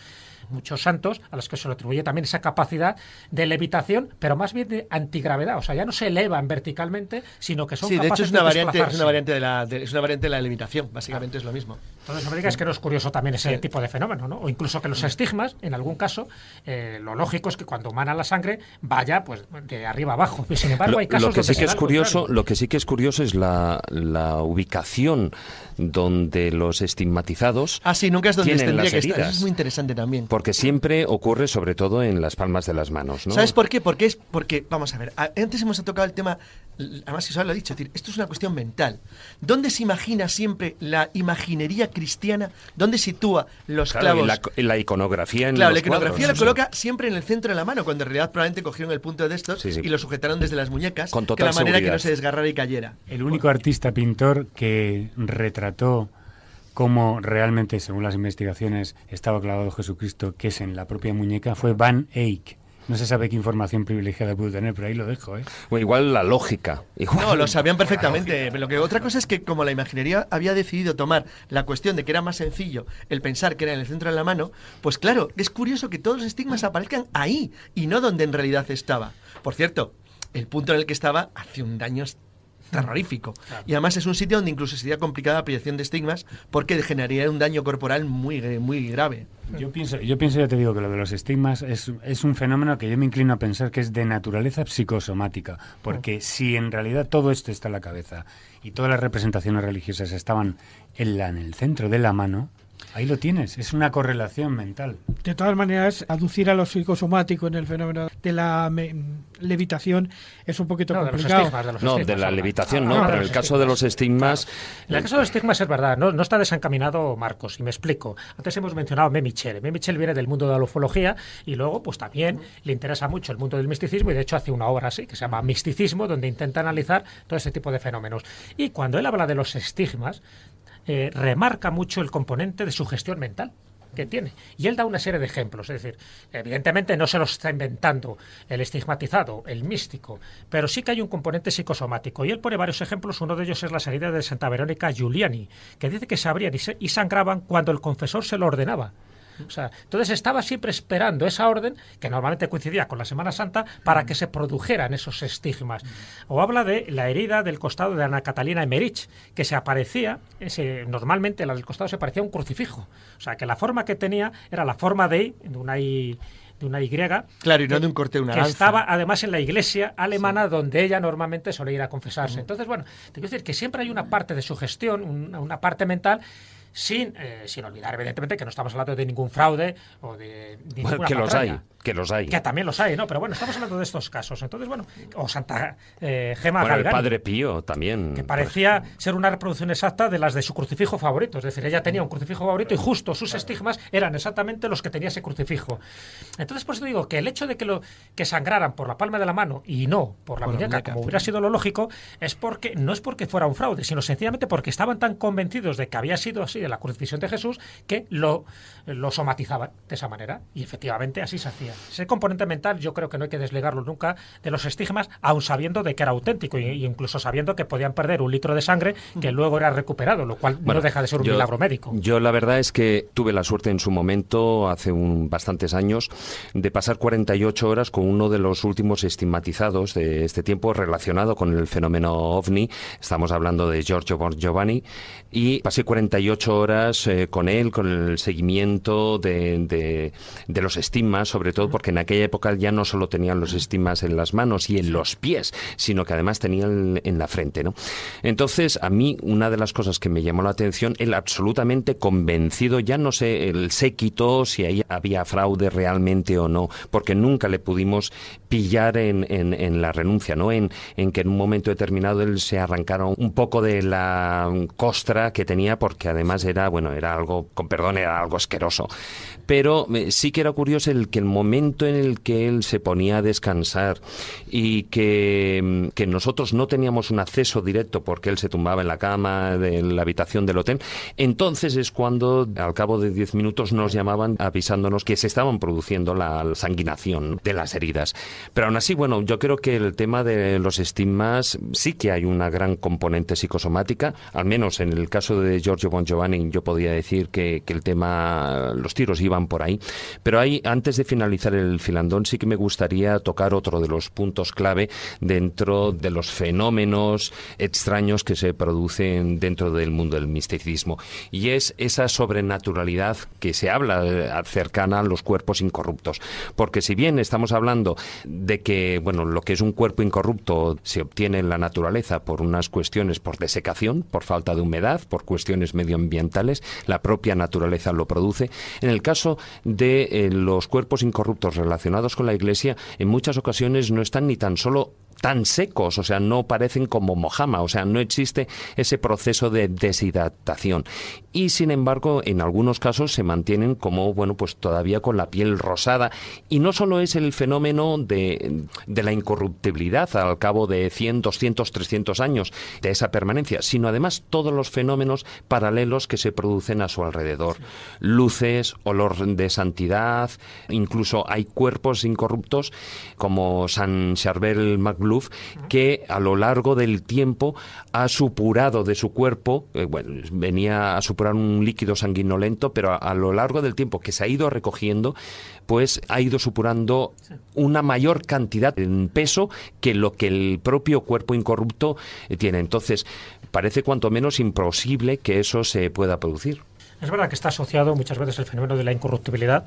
muchos santos a los que se le atribuye también esa capacidad de levitación, pero más bien de antigravedad. O sea, ya no se elevan verticalmente, sino que son sí, de hecho es una de variante, es una variante de la, es una variante de la levitación básicamente es lo mismo. Entonces, me digas que no es curioso también ese tipo de fenómeno, ¿no? O incluso que los mm. estigmas, en algún caso, eh, lo lógico es que cuando mana la sangre vaya pues de arriba abajo. Y sin embargo, hay casos lo que sí que es curioso, lo que sí que es curioso es la, la ubicación donde los estigmas Ah, sí, nunca es donde tendría que estar. es muy interesante también. Porque siempre ocurre, sobre todo, en las palmas de las manos. ¿Sabes por qué? Porque es porque, vamos a ver, antes hemos tocado el tema, además que lo ha dicho, decir, esto es una cuestión mental. ¿Dónde se imagina siempre la imaginería cristiana? ¿Dónde sitúa los clavos? La, la, iconografía en Claro, la iconografía la coloca siempre en el centro de la mano, cuando en realidad probablemente cogieron el punto de estos y lo sujetaron desde las muñecas, Con de la manera que no se desgarrara y cayera. El único artista pintor que retrató cómo realmente, según las investigaciones, estaba clavado Jesucristo, que es en la propia muñeca, fue Van Eyck. No se sabe qué información privilegiada pudo tener, pero ahí lo dejo, ¿eh? igual la lógica. no, lo sabían perfectamente. lo que otra cosa es que como la imaginería había decidido tomar la cuestión de que era más sencillo el pensar que era en el centro de la mano, pues claro, es curioso que todos los estigmas aparezcan ahí y no donde en realidad estaba. Por cierto, el punto en el que estaba hace un daño terrorífico. Y además es un sitio donde incluso sería complicada la proyección de estigmas porque generaría un daño corporal muy, eh, muy grave. Yo pienso, yo pienso, ya te digo que lo de los estigmas es, un fenómeno que yo me inclino a pensar que es de naturaleza psicosomática, porque mm. si en realidad todo esto está en la cabeza y todas las representaciones religiosas estaban en, la, en el centro de la mano, Ahí lo tienes, es una correlación mental. De todas maneras, aducir a los psicosomáticos en el fenómeno de la levitación es un poquito no, complicado. De estigmas, ah, no, de la levitación no, pero en el caso de los estigmas... En el caso de los estigmas es verdad, no, no está desencaminado Marcos, y me explico. Antes hemos mencionado Memichel. Memichel viene del mundo de la ufología y luego pues también le interesa mucho el mundo del misticismo y de hecho hace una obra así que se llama Misticismo, donde intenta analizar todo ese tipo de fenómenos. Y cuando él habla de los estigmas, eh, remarca mucho el componente de su gestión mental que tiene. Y él da una serie de ejemplos, es decir, evidentemente no se los está inventando el estigmatizado, el místico, pero sí que hay un componente psicosomático. Y él pone varios ejemplos, uno de ellos es la salida de Santa Verónica Giuliani, que dice que se abrían y sangraban cuando el confesor se lo ordenaba entonces estaba siempre esperando esa orden, que normalmente coincidía con la Semana Santa, para que se produjeran esos estigmas. O habla de la herida del costado de Ana Catalina Emerich, que se aparecía, normalmente la del costado se parecía a un crucifijo. O sea, que la forma que tenía era la forma de de una de Y. Claro, y no de un corte una que estaba además en la iglesia alemana donde ella normalmente solía ir a confesarse. Entonces, bueno, te quiero decir que siempre hay una parte de su gestión, una parte mental sin, eh, sin olvidar, evidentemente, que no estamos hablando de ningún fraude o de, que los hay. Que los hay. Que también los hay, ¿no? Pero bueno, estamos hablando de estos casos. Entonces, bueno, o Santa eh, Gema bueno, el Padre Pío también. Que pues. parecía ser una reproducción exacta de las de su crucifijo favorito. Es decir, ella tenía un crucifijo favorito y justo sus estigmas eran exactamente los que tenía ese crucifijo. Entonces, por eso digo que el hecho de que, lo, que sangraran por la palma de la mano y no por la muñeca, como hubiera sido lo lógico, es porque no es porque fuera un fraude, sino sencillamente porque estaban tan convencidos de que había sido así de la crucifixión de Jesús que lo, lo somatizaban de esa manera. Y efectivamente así se hacía. Ese componente mental yo creo que no hay que desligarlo nunca de los estigmas, aun sabiendo de que era auténtico e incluso sabiendo que podían perder un litro de sangre que luego era recuperado, lo cual no deja de ser un milagro médico. Yo la verdad es que tuve la suerte en su momento, hace un, bastantes años, de pasar 48 horas con uno de los últimos estigmatizados de este tiempo relacionado con el fenómeno ovni. Estamos hablando de Giorgio Giovanni y pasé 48 horas eh, con él, con el seguimiento de, de, de los estigmas, sobre todo porque en aquella época ya no solo tenían los estimas en las manos y en los pies, sino que además tenían en la frente, ¿no? Entonces, a mí una de las cosas que me llamó la atención, el absolutamente convencido, ya no sé, el séquito, si ahí había fraude realmente o no, porque nunca le pudimos pillar en, en, la renuncia, ¿no? En, que en un momento determinado él se arrancara un poco de la costra que tenía, porque además era, bueno, era algo, con perdón, era algo asqueroso. Pero eh, sí que era curioso el que el momento en el que él se ponía a descansar y mm, que, nosotros no teníamos un acceso directo porque él se tumbaba en la cama de la habitación del hotel, entonces es cuando al cabo de diez minutos nos llamaban avisándonos que se estaban produciendo la sanguinación de las heridas. Pero aún así, bueno, yo creo que el tema de los estigmas sí que hay una gran componente psicosomática, al menos en el caso de Giorgio Bon Giovanni yo podría decir que, el tema, los tiros iban por ahí. Pero ahí, antes de finalizar el filandón, sí que me gustaría tocar otro de los puntos clave dentro de los fenómenos extraños que se producen dentro del mundo del misticismo. Y es esa sobrenaturalidad que se habla eh, cercana a los cuerpos incorruptos. Porque si bien estamos hablando de que, bueno, lo que es un cuerpo incorrupto se obtiene en la naturaleza por unas cuestiones, por desecación, por falta de humedad, por cuestiones medioambientales, la propia naturaleza lo produce. En el caso de eh, los cuerpos incorruptos relacionados con la Iglesia, en muchas ocasiones no están ni tan solo tan secos, o sea, no parecen como mojama, o sea, no existe ese proceso de deshidratación. Y sin embargo, en algunos casos se mantienen como, bueno, pues todavía con la piel rosada. Y no solo es el fenómeno de, la incorruptibilidad al cabo de 100, 200, 300 años de esa permanencia, sino además todos los fenómenos paralelos que se producen a su alrededor. Luces, olor de santidad, incluso hay cuerpos incorruptos como San Charbel que a lo largo del tiempo ha supurado de su cuerpo, eh, bueno, venía a supurar un líquido sanguinolento, pero a, a, lo largo del tiempo que se ha ido recogiendo, pues ha ido supurando una mayor cantidad en peso que lo que el propio cuerpo incorrupto eh, tiene. Entonces, parece cuanto menos imposible que eso se pueda producir. Es verdad que está asociado muchas veces el fenómeno de la incorruptibilidad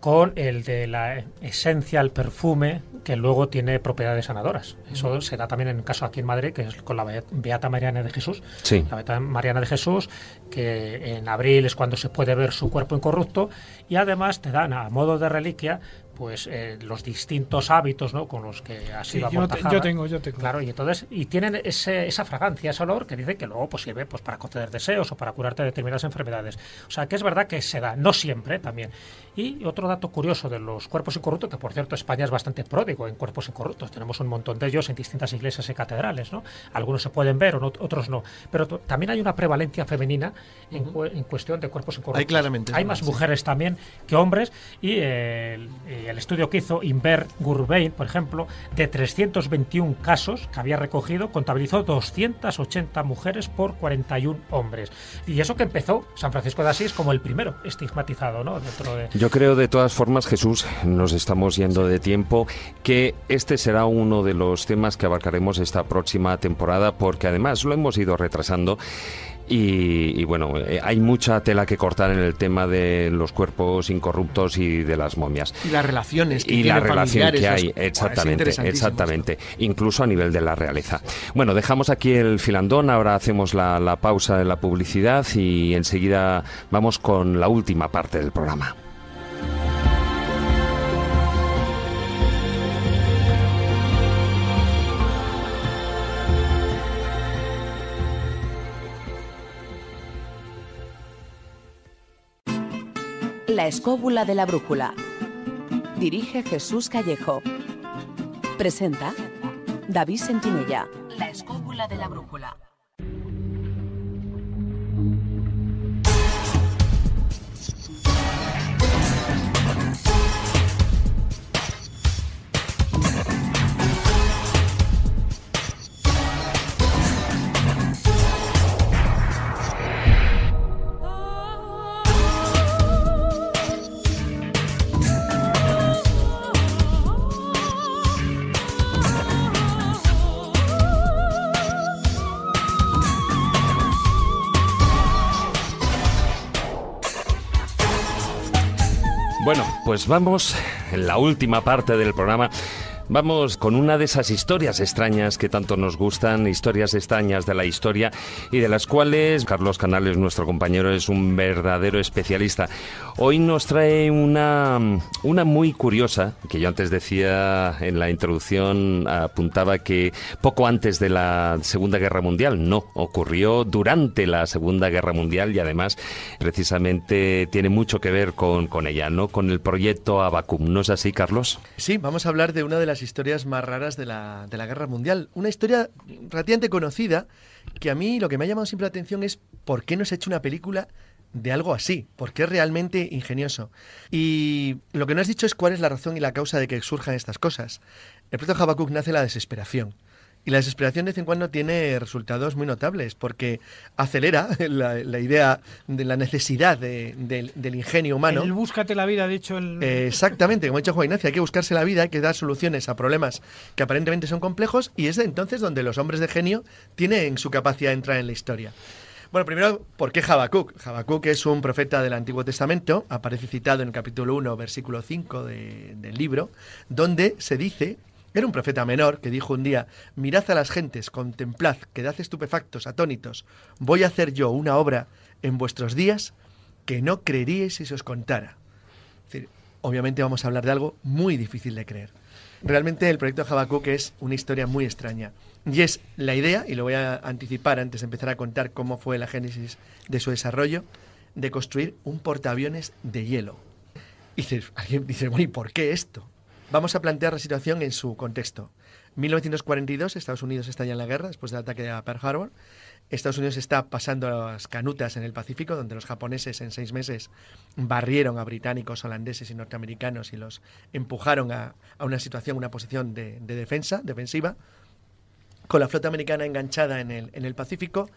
con el de la esencia el perfume que luego tiene propiedades sanadoras. Eso se da también en el caso aquí en Madrid, que es con la Beata Mariana de Jesús. Sí. La Beata Mariana de Jesús, que en abril es cuando se puede ver su cuerpo incorrupto y además te dan a modo de reliquia pues eh, los distintos hábitos ¿no? con los que ha sido sí, yo, tengo, yo tengo. Claro, y entonces, y tienen esa fragancia, ese olor que dice que luego pues, sirve pues, para conceder deseos o para curarte determinadas enfermedades. O sea, que es verdad que se da, no siempre también. Y otro dato curioso de los cuerpos incorruptos, que por cierto España es bastante pródigo en cuerpos incorruptos, tenemos un montón de ellos en distintas iglesias y catedrales, ¿no? Algunos se pueden ver, otros no. Pero también hay una prevalencia femenina en, cuestión de cuerpos incorruptos. Hay claramente. Hay más mujeres también que hombres y el, estudio que hizo Inver Gurbein, por ejemplo, de 321 casos que había recogido, contabilizó 280 mujeres por 41 hombres. Y eso que empezó San Francisco de Asís como el primero estigmatizado, ¿no? Dentro de... Yo creo de todas formas, Jesús, nos estamos yendo de tiempo, que este será uno de los temas que abarcaremos esta próxima temporada, porque además lo hemos ido retrasando. Y, bueno, eh, hay mucha tela que cortar en el tema de los cuerpos incorruptos y de las momias. Y las relaciones que Y la relación que hay, exactamente, exactamente. Incluso a nivel de la realeza. Bueno, dejamos aquí el filandón, ahora hacemos la pausa de la publicidad y enseguida vamos con la última parte del programa. La escóbula de la brújula. Dirige Jesús Callejo. Presenta David Sentinella. La escóbula de la brújula. Pues vamos en la última parte del programa Vamos con una de esas historias extrañas que tanto nos gustan, historias extrañas de la historia y de las cuales Carlos Canales, nuestro compañero, es un verdadero especialista. Hoy nos trae una, una muy curiosa, que yo antes decía en la introducción, apuntaba que poco antes de la Segunda Guerra Mundial, no, ocurrió durante la Segunda Guerra Mundial y además precisamente tiene mucho que ver con, con ella, ¿no? Con el proyecto Abacum. ¿No es así, Carlos? Sí, vamos a hablar de una de las historias más raras de la, Guerra Mundial. Una historia relativamente conocida que a mí lo que me ha llamado siempre la atención es por qué no se ha hecho una película de algo así, porque es realmente ingenioso. Y lo que no has dicho es cuál es la razón y la causa de que surjan estas cosas. El proyecto Habacuc nace en la desesperación. Y la desesperación de vez en cuando tiene resultados muy notables porque acelera *laughs* la, idea de la necesidad del ingenio humano. El búscate la vida, dicho el... Eh, exactamente, como ha dicho Juan Ignacio, hay que buscarse la vida, hay que dar soluciones a problemas que aparentemente son complejos y es de entonces donde los hombres de genio tienen su capacidad de entrar en la historia. Bueno, primero, ¿por qué Habacuc? Habacuc es un profeta del Antiguo Testamento, aparece citado en el capítulo 1, versículo 5 del libro, donde se dice era un profeta menor que dijo un día, mirad a las gentes, contemplad, quedad estupefactos, atónitos, voy a hacer yo una obra en vuestros días que no creeríais si se os contara. Es decir, obviamente vamos a hablar de algo muy difícil de creer. Realmente el proyecto Habacuc es una historia muy extraña. Y es la idea, y lo voy a anticipar antes de empezar a contar cómo fue la génesis de su desarrollo, de construir un portaaviones de hielo. Y dice, dice, ¿y por qué esto? Vamos a plantear la situación en su contexto. 1942, Estados Unidos está ya en la guerra después del ataque a Pearl Harbor. Estados Unidos está pasando las canutas en el Pacífico, donde los japoneses en seis meses barrieron a británicos, holandeses y norteamericanos y los empujaron a, una situación, una posición de, defensa, defensiva, con la flota americana enganchada el, en el Pacífico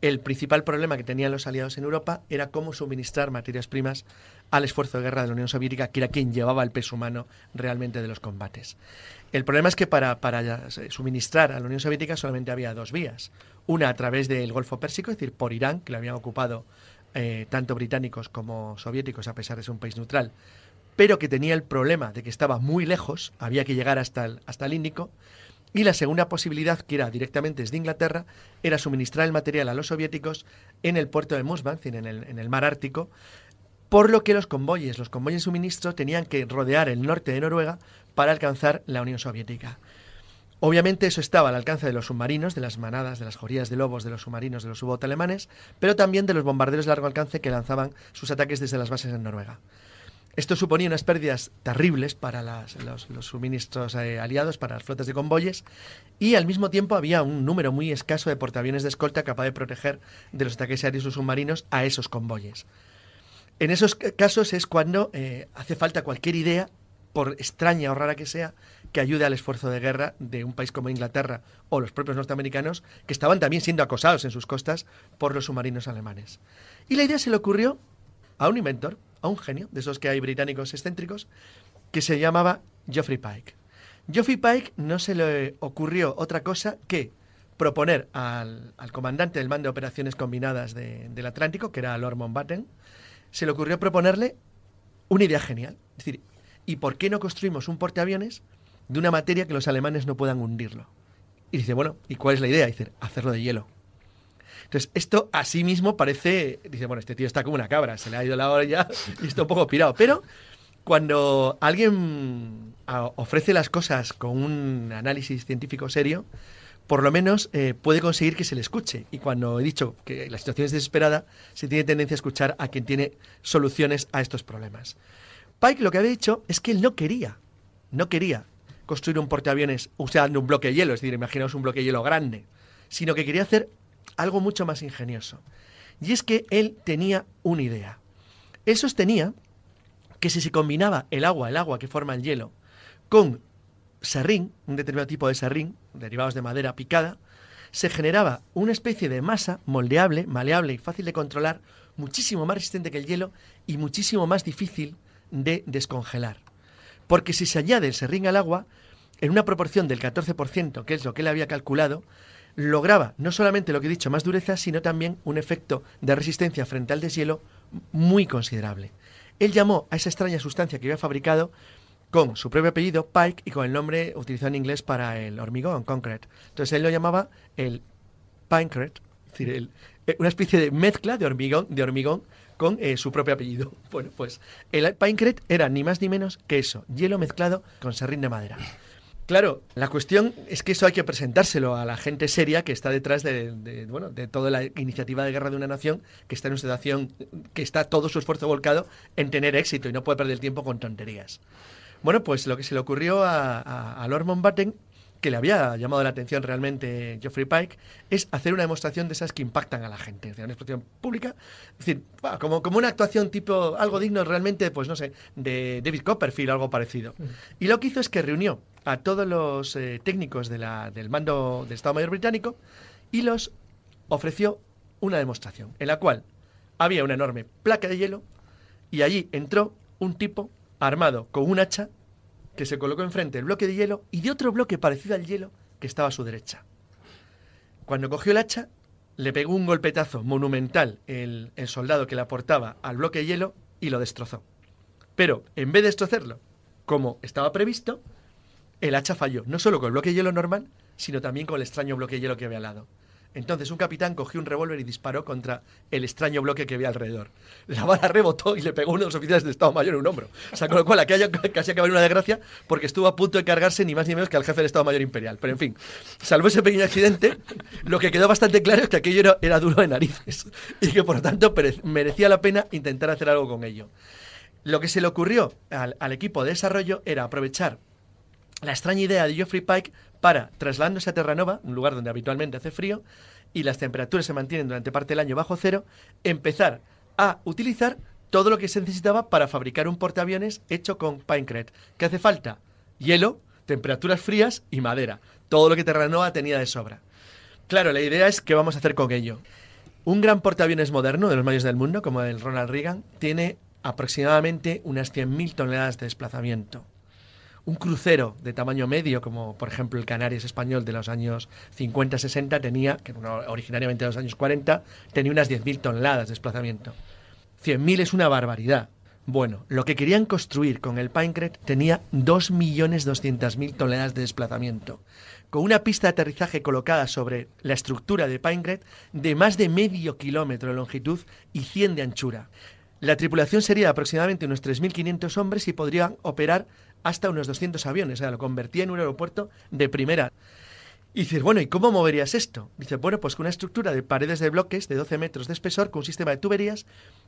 el principal problema que tenían los aliados en Europa era cómo suministrar materias primas al esfuerzo de guerra de la Unión Soviética, que era quien llevaba el peso humano realmente de los combates. El problema es que para, suministrar a la Unión Soviética solamente había dos vías. Una a través del Golfo Pérsico, es decir, por Irán, que lo habían ocupado eh, tanto británicos como soviéticos, a pesar de ser un país neutral, pero que tenía el problema de que estaba muy lejos, había que llegar hasta el, hasta el Índico. Y la segunda posibilidad, que era directamente desde Inglaterra, era suministrar el material a los soviéticos en el puerto de Musbank, en el, en el mar Ártico, por lo que los convoyes, los convoyes de suministro tenían que rodear el norte de Noruega para alcanzar la Unión Soviética. Obviamente eso estaba al alcance de los submarinos, de las manadas, de las jorías de lobos, de los submarinos, de los u alemanes, pero también de los bombarderos de largo alcance que lanzaban sus ataques desde las bases en Noruega. Esto suponía unas pérdidas terribles para los, suministros eh, aliados, para las flotas de convoyes, y al mismo tiempo había un número muy escaso de portaaviones de escolta capaz de proteger de los ataques aéreos y submarinos a esos convoyes. En esos casos es cuando eh, hace falta cualquier idea, por extraña o rara que sea, que ayude al esfuerzo de guerra de un país como Inglaterra o los propios norteamericanos, que estaban también siendo acosados en sus costas por los submarinos alemanes. Y la idea se le ocurrió a un inventor, a un genio, de esos que hay británicos excéntricos, que se llamaba Geoffrey Pike. Geoffrey Pike no se le ocurrió otra cosa que proponer al, comandante del mando de operaciones combinadas del Atlántico, que era Lord Mountbatten, se le ocurrió proponerle una idea genial. Es decir, ¿y por qué no construimos un porteaviones de una materia que los alemanes no puedan hundirlo? Y dice, bueno, ¿y cuál es la idea? dice, hacerlo de hielo. Entonces, esto a sí mismo parece, dice, bueno, este tío está como una cabra, se le ha ido la hora ya y está un poco pirado. Pero cuando alguien ah, ofrece las cosas con un análisis científico serio, por lo menos eh, puede conseguir que se le escuche. Y cuando he dicho que la situación es desesperada, se tiene tendencia a escuchar a quien tiene soluciones a estos problemas. Pike lo que había dicho es que él no quería, no quería construir un porteaviones usando un bloque de hielo, es decir, imaginaos un bloque de hielo grande, sino que quería hacer algo mucho más ingenioso. Y es que él tenía una idea. Él sostenía que si se combinaba el agua, el agua que forma el hielo, con serrín, un determinado tipo de serrín, derivados de madera picada, se generaba una especie de masa moldeable, maleable y fácil de controlar, muchísimo más resistente que el hielo y muchísimo más difícil de descongelar. Porque si se añade el serrín al agua, en una proporción del 14%, que es lo que él había calculado, lograba no solamente lo que he dicho, más dureza, sino también un efecto de resistencia frente al deshielo muy considerable. Él llamó a esa extraña sustancia que había fabricado con su propio apellido, Pike, y con el nombre utilizado en inglés para el hormigón, concrete. Entonces él lo llamaba el Pinecrete, decir, eh, una especie de mezcla de hormigón, de hormigón con eh, su propio apellido. *laughs* Bueno, pues el Pinecrete era ni más ni menos que eso, hielo mezclado con serrín de madera. Claro, la cuestión es que eso hay que presentárselo a la gente seria que está detrás de, bueno, de toda la iniciativa de guerra de una nación, que está en una situación, que está todo su esfuerzo volcado en tener éxito y no puede perder tiempo con tonterías. Bueno, pues lo que se le ocurrió a, Lord Mountbatten que le había llamado la atención realmente Geoffrey Pike, es hacer una demostración de esas que impactan a la gente, es decir, una exposición pública, es decir, como, como una actuación tipo, algo digno realmente, pues no sé, de David Copperfield o algo parecido. Y lo que hizo es que reunió a todos los eh, técnicos del mando del Estado Mayor Británico y los ofreció una demostración, en la cual había una enorme placa de hielo y allí entró un tipo armado con un hacha que se colocó enfrente del bloque de hielo y de otro bloque parecido al hielo que estaba a su derecha. Cuando cogió el hacha, le pegó un golpetazo monumental el, soldado que le aportaba al bloque de hielo y lo destrozó. Pero en vez de destrozarlo, como estaba previsto, el hacha falló, no solo con el bloque de hielo normal, sino también con el extraño bloque de hielo que había al lado. Entonces un capitán cogió un revólver y disparó contra el extraño bloque que había alrededor. La bala rebotó y le pegó a uno de los oficiales del Estado Mayor en un hombro. O sea, con lo cual aquí casi que en una desgracia porque estuvo a punto de cargarse ni más ni menos que al jefe del Estado Mayor Imperial. Pero en fin, salvo ese pequeño accidente, lo que quedó bastante claro es que aquello era, duro de narices y que por lo tanto merecía la pena intentar hacer algo con ello. Lo que se le ocurrió al, al equipo de desarrollo era aprovechar la extraña idea de Geoffrey Pike para, trasladándose a Terranova, un lugar donde habitualmente hace frío, y las temperaturas se mantienen durante parte del año bajo cero, empezar a utilizar todo lo que se necesitaba para fabricar un portaaviones hecho con Pinecret. ¿Qué hace falta? Hielo, temperaturas frías y madera. Todo lo que Terranova tenía de sobra. Claro, la idea es qué vamos a hacer con ello. Un gran portaaviones moderno de los mayores del mundo, como el Ronald Reagan, tiene aproximadamente unas 100.000 toneladas de desplazamiento un crucero de tamaño medio, como por ejemplo el Canarias español de los años 50-60, tenía, que originariamente de los años 40, tenía unas 10.000 toneladas de desplazamiento. 100.000 es una barbaridad. Bueno, lo que querían construir con el Pinecret tenía 2.200.000 toneladas de desplazamiento, con una pista de aterrizaje colocada sobre la estructura de Pinecret de más de medio kilómetro de longitud y 100 de anchura. La tripulación sería de aproximadamente unos 3.500 hombres y podrían operar hasta unos 200 aviones, o sea, lo convertía en un aeropuerto de primera. Y dices, bueno, ¿y cómo moverías esto? Dice, bueno, pues con una estructura de paredes de bloques de 12 metros de espesor con un sistema de tuberías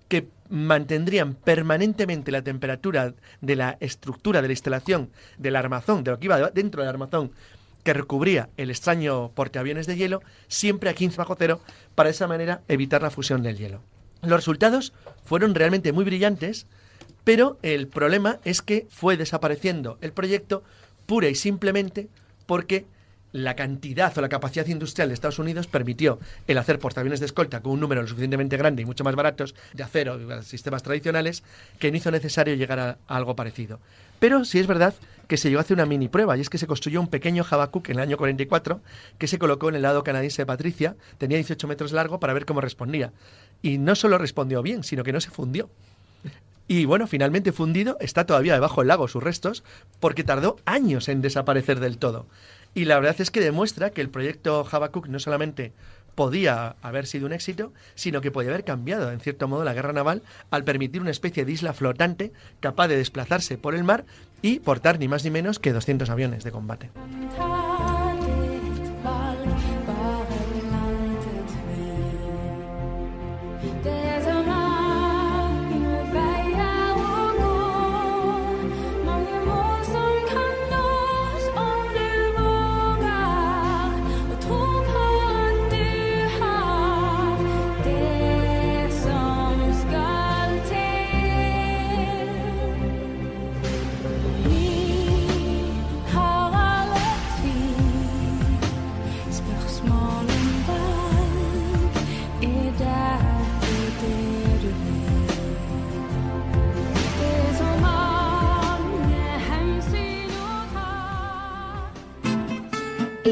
que mantendrían permanentemente la temperatura de la estructura de la instalación del armazón, de lo que iba dentro del armazón que recubría el extraño porteaviones de hielo, siempre a 15 bajo cero, para de esa manera evitar la fusión del hielo. Los resultados fueron realmente muy brillantes, pero el problema es que fue desapareciendo el proyecto pura y simplemente porque la cantidad o la capacidad industrial de Estados Unidos permitió el hacer portaaviones de escolta con un número lo suficientemente grande y mucho más baratos de acero y sistemas tradicionales que no hizo necesario llegar a, algo parecido. Pero sí es verdad que se llegó a hacer una mini prueba y es que se construyó un pequeño Habacuc en el año 44 que se colocó en el lado canadiense de Patricia, tenía 18 metros largo para ver cómo respondía. Y no solo respondió bien, sino que no se fundió. Y bueno, finalmente fundido, está todavía debajo del lago sus restos, porque tardó años en desaparecer del todo. Y la verdad es que demuestra que el proyecto Habacuc no solamente podía haber sido un éxito, sino que podía haber cambiado, en cierto modo, la guerra naval al permitir una especie de isla flotante capaz de desplazarse por el mar y portar ni más ni menos que 200 aviones de combate.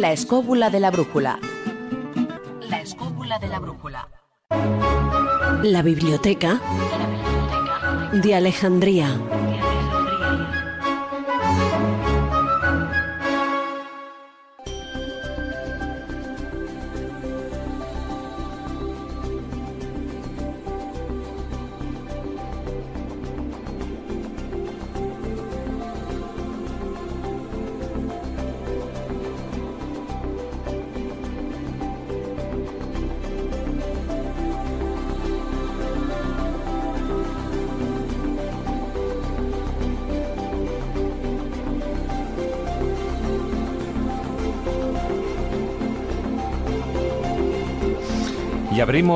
La escóbula de la brújula. La escóbula de la brújula. La biblioteca de Alejandría.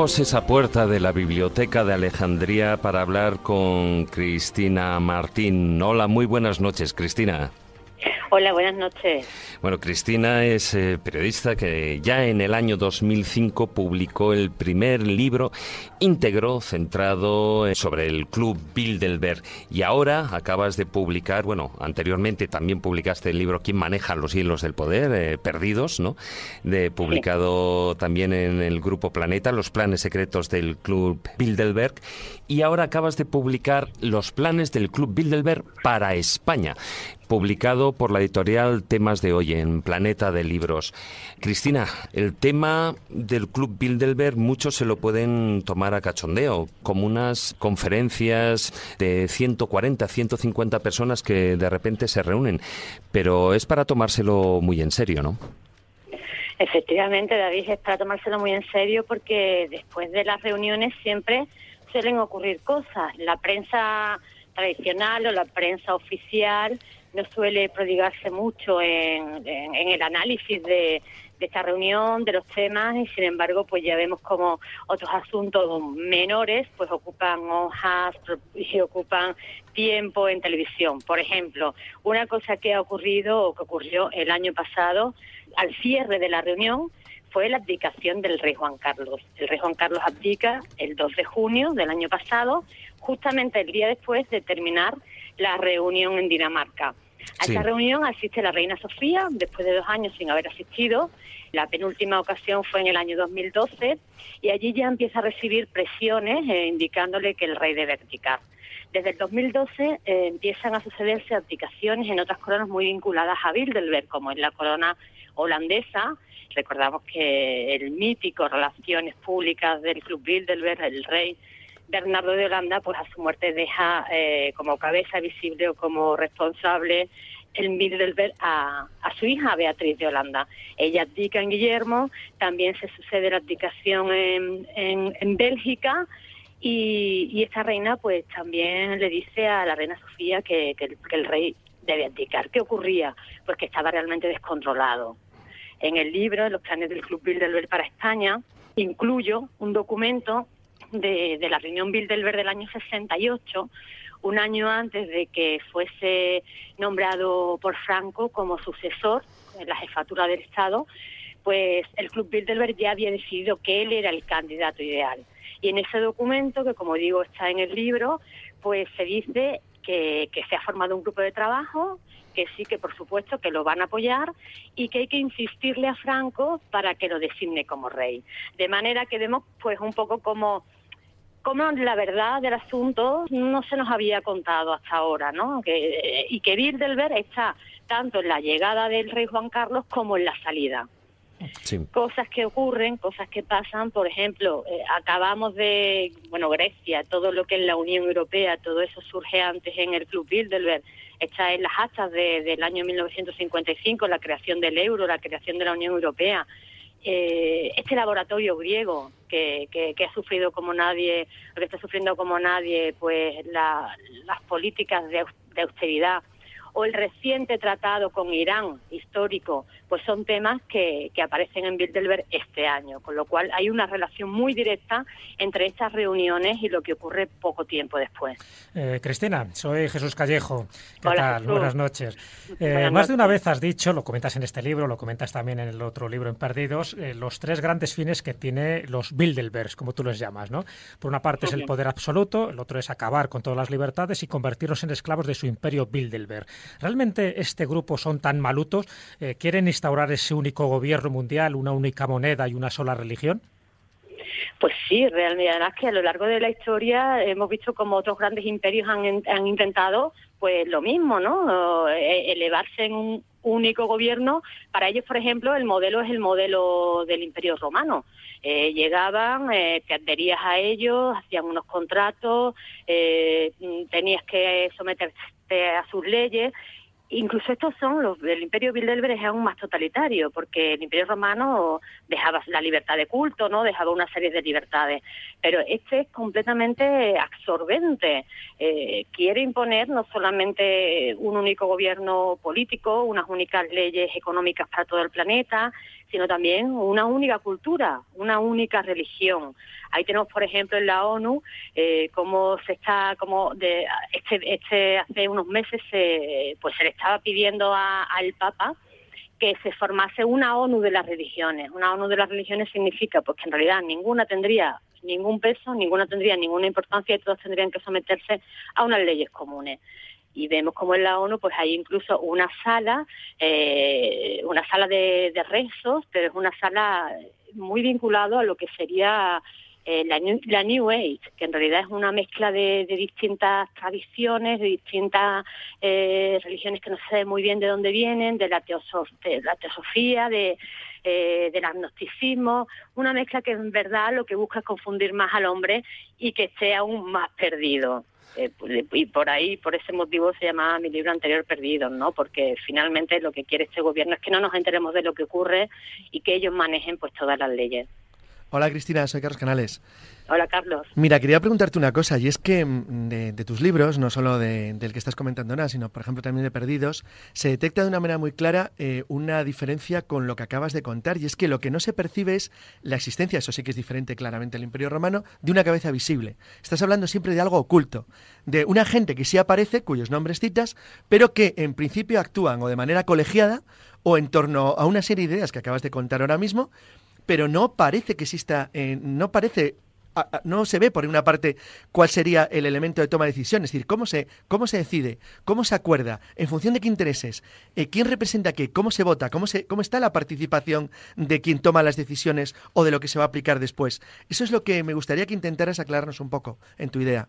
esa puerta de la Biblioteca de Alejandría para hablar con Cristina Martín. Hola, muy buenas noches, Cristina. Hola, buenas noches. Bueno, Cristina es eh, periodista que ya en el año 2005 publicó el primer libro íntegro centrado eh, sobre el Club Bilderberg y ahora acabas de publicar, bueno, anteriormente también publicaste el libro ¿Quién maneja los hilos del poder? Eh, perdidos, ¿no? De, publicado también en el grupo Planeta, Los planes secretos del Club Bilderberg y ahora acabas de publicar Los planes del Club Bilderberg para España publicado por la editorial Temas de Hoy en Planeta de Libros. Cristina, el tema del Club Bilderberg muchos se lo pueden tomar a cachondeo, como unas conferencias de 140, 150 personas que de repente se reúnen, pero es para tomárselo muy en serio, ¿no? Efectivamente, David, es para tomárselo muy en serio porque después de las reuniones siempre suelen ocurrir cosas. La prensa tradicional o la prensa oficial no suele prodigarse mucho en, el análisis de, esta reunión, de los temas, y sin embargo, pues ya vemos como otros asuntos menores, pues ocupan hojas y ocupan tiempo en televisión. Por ejemplo, una cosa que ha ocurrido o que ocurrió el año pasado, al cierre de la reunión, fue la abdicación del rey Juan Carlos. El rey Juan Carlos abdica el 2 de junio del año pasado, justamente el día después de terminar la reunión en Dinamarca. A esta reunión asiste la reina Sofía, después de dos años sin haber asistido. La penúltima ocasión fue en el año 2012 y allí ya empieza a recibir presiones eh, indicándole que el rey debe abdicar. Desde el 2012 eh, empiezan a sucederse abdicaciones en otras coronas muy vinculadas a Bilderberg, como en la corona holandesa. Recordamos que el mítico Relaciones Públicas del Club Bilderberg, el rey, Bernardo de Holanda, pues a su muerte deja eh, como cabeza visible o como responsable el Middelberg a, a su hija Beatriz de Holanda. Ella abdica en Guillermo, también se sucede la abdicación en, en, Bélgica y, esta reina pues también le dice a la reina Sofía que, el, rey debe abdicar. ¿Qué ocurría? Pues que estaba realmente descontrolado. En el libro, los planes del Club Bilderberg para España, incluyo un documento de, la reunión Bilderberg del año 68, un año antes de que fuese nombrado por Franco como sucesor en la jefatura del Estado, pues el Club Bilderberg ya había decidido que él era el candidato ideal. Y en ese documento, que como digo está en el libro, pues se dice que, que se ha formado un grupo de trabajo, que sí que por supuesto que lo van a apoyar y que hay que insistirle a Franco para que lo designe como rey. De manera que vemos pues un poco como como la verdad del asunto no se nos había contado hasta ahora, ¿no? Que, eh, y que Bilderberg está tanto en la llegada del rey Juan Carlos como en la salida. Cosas que ocurren, cosas que pasan, por ejemplo, eh, acabamos de, bueno, Grecia, todo lo que es la Unión Europea, todo eso surge antes en el Club Bilderberg, está en las hachas del año 1955, la creación del euro, la creación de la Unión Europea, eh, este laboratorio griego que, ha sufrido como nadie, que está sufriendo como nadie, pues las políticas de austeridad o el reciente tratado con Irán histórico, pues son temas que, aparecen en Bilderberg este año, con lo cual hay una relación muy directa entre estas reuniones y lo que ocurre poco tiempo después. Eh, Cristina, soy Jesús Callejo. ¿Qué tal? Buenas noches. *laughs* Eh, más de una vez has dicho, lo comentas en este libro, lo comentas también en el otro libro en Perdidos, eh, los tres grandes fines que tiene los Bilderberg, como tú los llamas, ¿no? Por una parte es el poder absoluto, el otro es acabar con todas las libertades y convertirlos en esclavos de su imperio Bilderberg. ¿Realmente este grupo son tan malutos? Eh, ¿Quieren instaurar ese único gobierno mundial, una única moneda y una sola religión? Pues sí, realmente, además que a lo largo de la historia hemos visto como otros grandes imperios han, intentado pues lo mismo, ¿no? E-, elevarse en un único gobierno. Para ellos, por ejemplo, el modelo es el modelo del Imperio Romano. Eh, llegaban, eh, te adherías a ellos, hacían unos contratos, eh, mm, tenías que someterte eh, a sus leyes. Incluso estos son, los, del imperio Bilderberg es aún más totalitario, porque el imperio romano dejaba la libertad de culto, no dejaba una serie de libertades, pero este es completamente absorbente, eh, quiere imponer no solamente un único gobierno político, unas únicas leyes económicas para todo el planeta, sino también una única cultura, una única religión. Ahí tenemos, por ejemplo, en la ONU, eh, cómo se está, como de, este, este, hace unos meses se, pues se le estaba pidiendo al Papa que se formase una ONU de las religiones. Una ONU de las religiones significa pues que en realidad ninguna tendría ningún peso, ninguna tendría ninguna importancia y todos tendrían que someterse a unas leyes comunes y vemos como en la ONU pues hay incluso una sala, eh, una sala de, rezos, pero es una sala muy vinculada a lo que sería eh, la, new, Age, que en realidad es una mezcla de, distintas tradiciones, de distintas eh, religiones que no se sabe muy bien de dónde vienen, de la, teosofía, del agnosticismo, una mezcla que en verdad lo que busca es confundir más al hombre y que esté aún más perdido. Eh, pues, y por ahí, por ese motivo se llamaba mi libro anterior perdido, ¿no? Porque finalmente lo que quiere este gobierno es que no nos enteremos de lo que ocurre y que ellos manejen pues todas las leyes. Hola Cristina, soy Carlos Canales. Hola Carlos. Mira, quería preguntarte una cosa, y es que mm, de, tus libros, no solo del que estás comentando ahora, sino por ejemplo también de Perdidos, se detecta de una manera muy clara eh, una diferencia con lo que acabas de contar, y es que lo que no se percibe es la existencia, eso sí que es diferente claramente el Imperio Romano, de una cabeza visible. Estás hablando siempre de algo oculto, de una gente que sí aparece, cuyos nombres citas, pero que en principio actúan o de manera colegiada o en torno a una serie de ideas que acabas de contar ahora mismo, pero no parece que exista, eh, no parece no se ve por una parte cuál sería el elemento de toma de decisión, es decir, cómo se, cómo se decide, cómo se acuerda, en función de qué intereses, eh, quién representa qué, cómo se vota, cómo, se, cómo está la participación de quien toma las decisiones o de lo que se va a aplicar después. Eso es lo que me gustaría que intentaras aclararnos un poco en tu idea.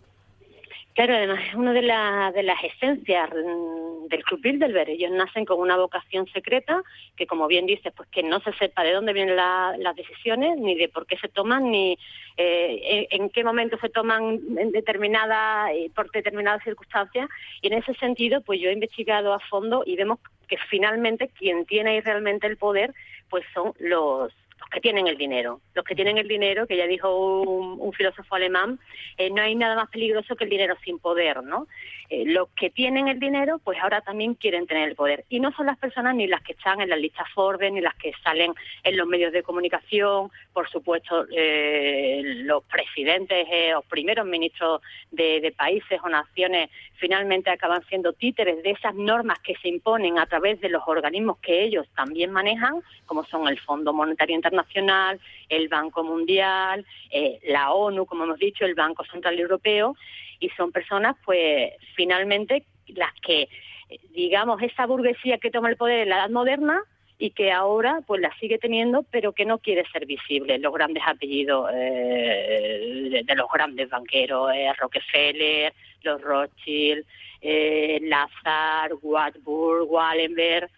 Claro, además es una de, las esencias mm, del Club Bilderberg. Ellos nacen con una vocación secreta que, como bien dices, pues que no se sepa de dónde vienen las decisiones, ni de por qué se toman, ni eh, en, qué momento se toman en determinada, eh, por determinadas circunstancias. Y en ese sentido, pues yo he investigado a fondo y vemos que finalmente quien tiene ahí realmente el poder, pues son los que tienen el dinero. Los que tienen el dinero, que ya dijo un, filósofo alemán, eh, no hay nada más peligroso que el dinero sin poder, ¿no? Eh, los que tienen el dinero, pues ahora también quieren tener el poder. Y no son las personas ni las que están en las listas Forbes, ni las que salen en los medios de comunicación, por supuesto, eh, los presidentes o primeros ministros de, de países o naciones finalmente acaban siendo títeres de esas normas que se imponen a través de los organismos que ellos también manejan, como son el Fondo Monetario Internacional, Nacional, el Banco Mundial, eh, la ONU, como hemos dicho, el Banco Central Europeo, y son personas, pues, finalmente las que, digamos, esa burguesía que toma el poder en la edad moderna y que ahora pues la sigue teniendo pero que no quiere ser visible los grandes apellidos eh, de, los grandes banqueros eh, Rockefeller los Rothschild Lazar Wattburg, Wallenberg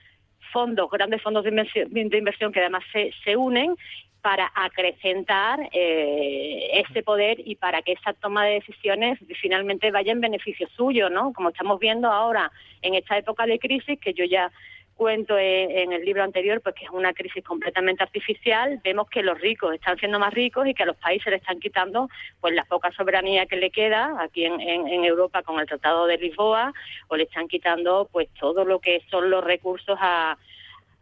fondos, grandes fondos de inversión, que además se, se unen para acrecentar eh, ese poder y para que esa toma de decisiones finalmente vaya en beneficio suyo, ¿no? Como estamos viendo ahora en esta época de crisis, que yo ya cuento e, en el libro anterior, pues que es una crisis completamente artificial, vemos que los ricos están siendo más ricos y que a los países le están quitando pues la poca soberanía que le queda aquí en, Europa con el Tratado de Lisboa o le están quitando pues todo lo que son los recursos a,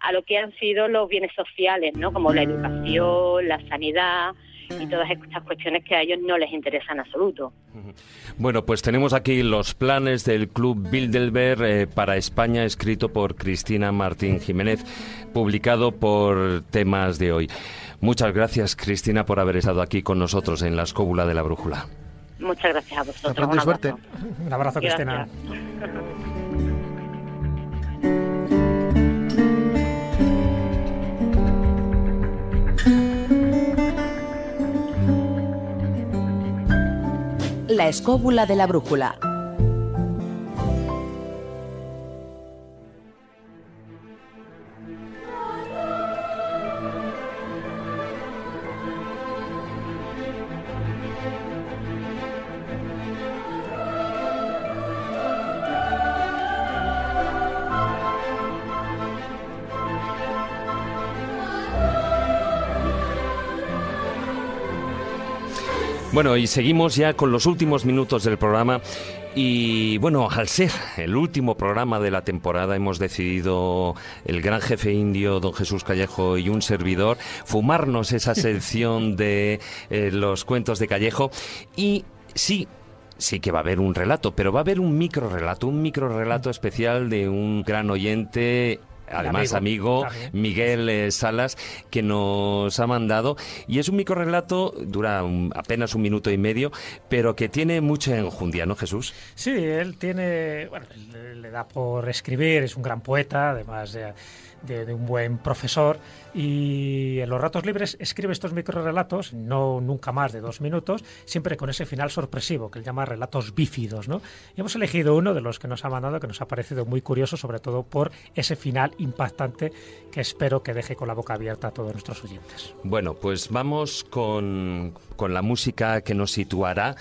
a lo que han sido los bienes sociales, ¿no? Como la mm. educación, la sanidad, y todas estas cuestiones que a ellos no les interesan en absoluto. Bueno, pues tenemos aquí los planes del Club Bilderberg eh, para España, escrito por Cristina Martín Jiménez, publicado por Temas de Hoy. Muchas gracias, Cristina, por haber estado aquí con nosotros en la escóbula de la brújula. Muchas gracias a vosotros. un abrazo. Cristina. La escóbula de la brújula. Bueno, y seguimos ya con los últimos minutos del programa. Y bueno, al ser el último programa de la temporada, hemos decidido el gran jefe indio, don Jesús Callejo, y un servidor, fumarnos esa *laughs* sección de eh, los cuentos de Callejo. Y sí, sí que va a haber un relato, pero va a haber un micro relato, un micro relato especial de un gran oyente además amigo, Miguel eh, Salas, que nos ha mandado. Y es un microrelato, dura apenas un minuto y medio, pero que tiene mucha enjundia, ¿no, Jesús? Sí, él tiene, bueno, le, da por escribir, es un gran poeta, además de, un buen profesor. Y en los ratos libres escribe estos microrelatos, no nunca más de dos minutos, siempre con ese final sorpresivo que él llama relatos bífidos. Y hemos elegido uno de los que nos ha mandado que nos ha parecido muy curioso, sobre todo por ese final impactante que espero que deje con la boca abierta a todos nuestros oyentes. Bueno, pues vamos con, la música que nos situará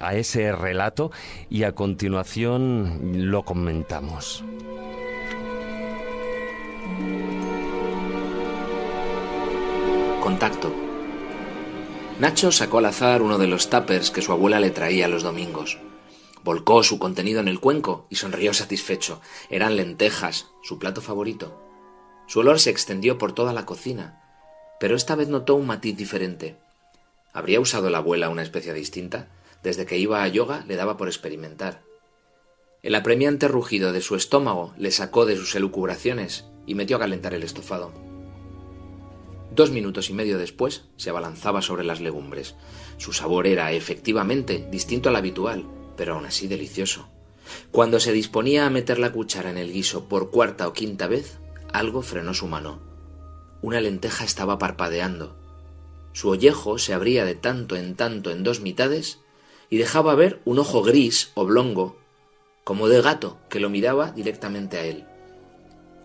a ese relato y a continuación lo comentamos. Contacto. Nacho sacó al azar uno de los tuppers que su abuela le traía los domingos. Volcó su contenido en el cuenco y sonrió satisfecho. Eran lentejas, su plato favorito. Su olor se extendió por toda la cocina, pero esta vez notó un matiz diferente. ¿Habría usado la abuela una especie distinta? Desde que iba a yoga le daba por experimentar. El apremiante rugido de su estómago le sacó de sus elucubraciones y metió a calentar el estofado. Dos minutos y medio después se abalanzaba sobre las legumbres. Su sabor era, efectivamente, distinto al habitual, pero aún así delicioso. Cuando se disponía a meter la cuchara en el guiso por cuarta o quinta vez, algo frenó su mano. Una lenteja estaba parpadeando. Su ollejo se abría de tanto en tanto en dos mitades y dejaba ver un ojo gris, oblongo, como de gato, que lo miraba directamente a él.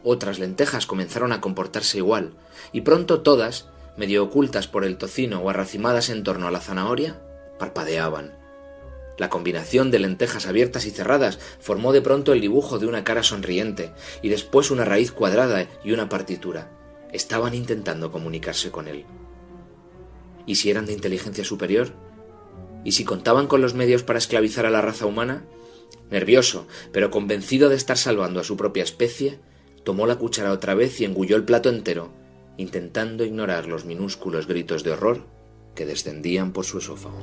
Otras lentejas comenzaron a comportarse igual, y pronto todas, medio ocultas por el tocino o arracimadas en torno a la zanahoria, parpadeaban. La combinación de lentejas abiertas y cerradas formó de pronto el dibujo de una cara sonriente, y después una raíz cuadrada y una partitura. Estaban intentando comunicarse con él. ¿Y si eran de inteligencia superior? ¿Y si contaban con los medios para esclavizar a la raza humana? Nervioso, pero convencido de estar salvando a su propia especie, tomó la cuchara otra vez y engulló el plato entero, intentando ignorar los minúsculos gritos de horror que descendían por su esófago.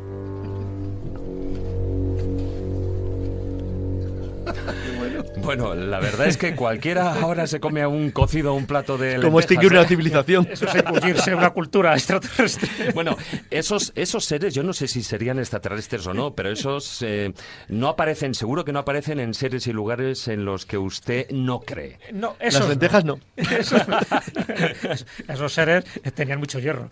*laughs* Bueno, la verdad es que cualquiera ahora se come un cocido, un plato de. Como extinguir una ¿eh? civilización. Eso es una cultura extraterrestre. Bueno, esos, esos seres, yo no sé si serían extraterrestres o no, pero esos eh, no aparecen, seguro que no aparecen en seres y lugares en los que usted no cree. Eh, no, esos Las lentejas no. *laughs* Esos, seres tenían mucho hierro.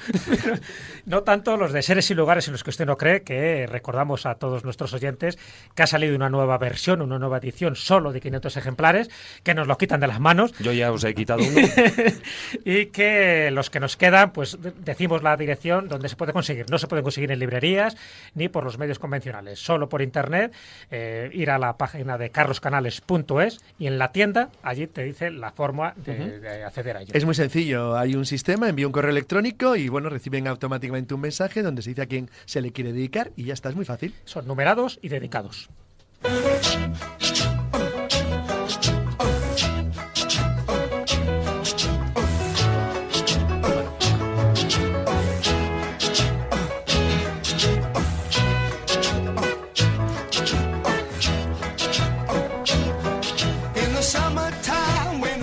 No tanto los de seres y lugares en los que usted no cree, que recordamos a todos nuestros oyentes que ha salido una nueva versión, una nueva edición solo de 500 ejemplares, que nos los quitan de las manos. Yo ya os he quitado uno. *laughs* y que los que nos quedan, pues decimos la dirección donde se puede conseguir. No se pueden conseguir en librerías ni por los medios convencionales, solo por internet, eh, ir a la página de carloscanales.es y en la tienda, allí te dice la forma de, acceder a ello Es muy sencillo, hay un sistema, envía un correo electrónico y bueno, reciben automáticamente un mensaje donde se dice a quién se le quiere dedicar y ya está, es muy fácil. Son numerados y dedicados.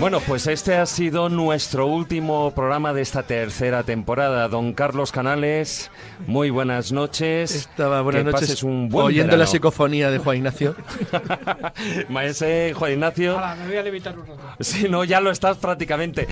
Bueno, pues este ha sido nuestro último programa de esta tercera temporada. Don Carlos Canales, muy buenas noches. Estaba, buenas noches. oyendo la psicofonía de Juan Ignacio. *laughs* Maese, Juan Ignacio. Si me voy a levitar un rato. Sí, no, ya lo estás prácticamente.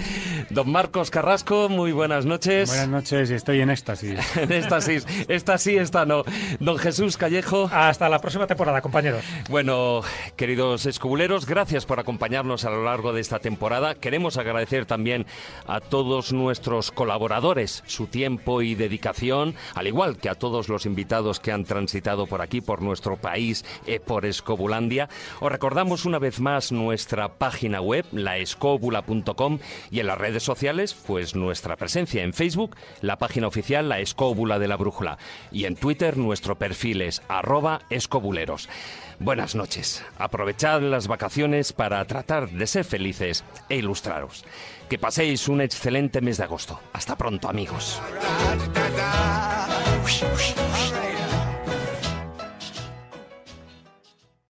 Don Marcos Carrasco, muy buenas noches. Buenas noches, estoy en éxtasis. *laughs* en éxtasis. Esta sí, esta no. Don Jesús Callejo. Hasta la próxima temporada, compañeros. Bueno, queridos escubuleros, gracias por acompañarnos a lo largo de esta temporada. Queremos agradecer también a todos nuestros colaboradores su tiempo y dedicación al igual que a todos los invitados que han transitado por aquí, por nuestro país, y por Escobulandia. Os recordamos una vez más nuestra página web, laescobula.com y en las redes sociales, pues nuestra presencia en Facebook, la página oficial La Escóbula de la Brújula, y en Twitter nuestro perfil es arroba escobuleros. Buenas noches, aprovechad las vacaciones para tratar de ser felices e ilustraros. Que paséis un excelente mes de agosto. Hasta pronto, amigos.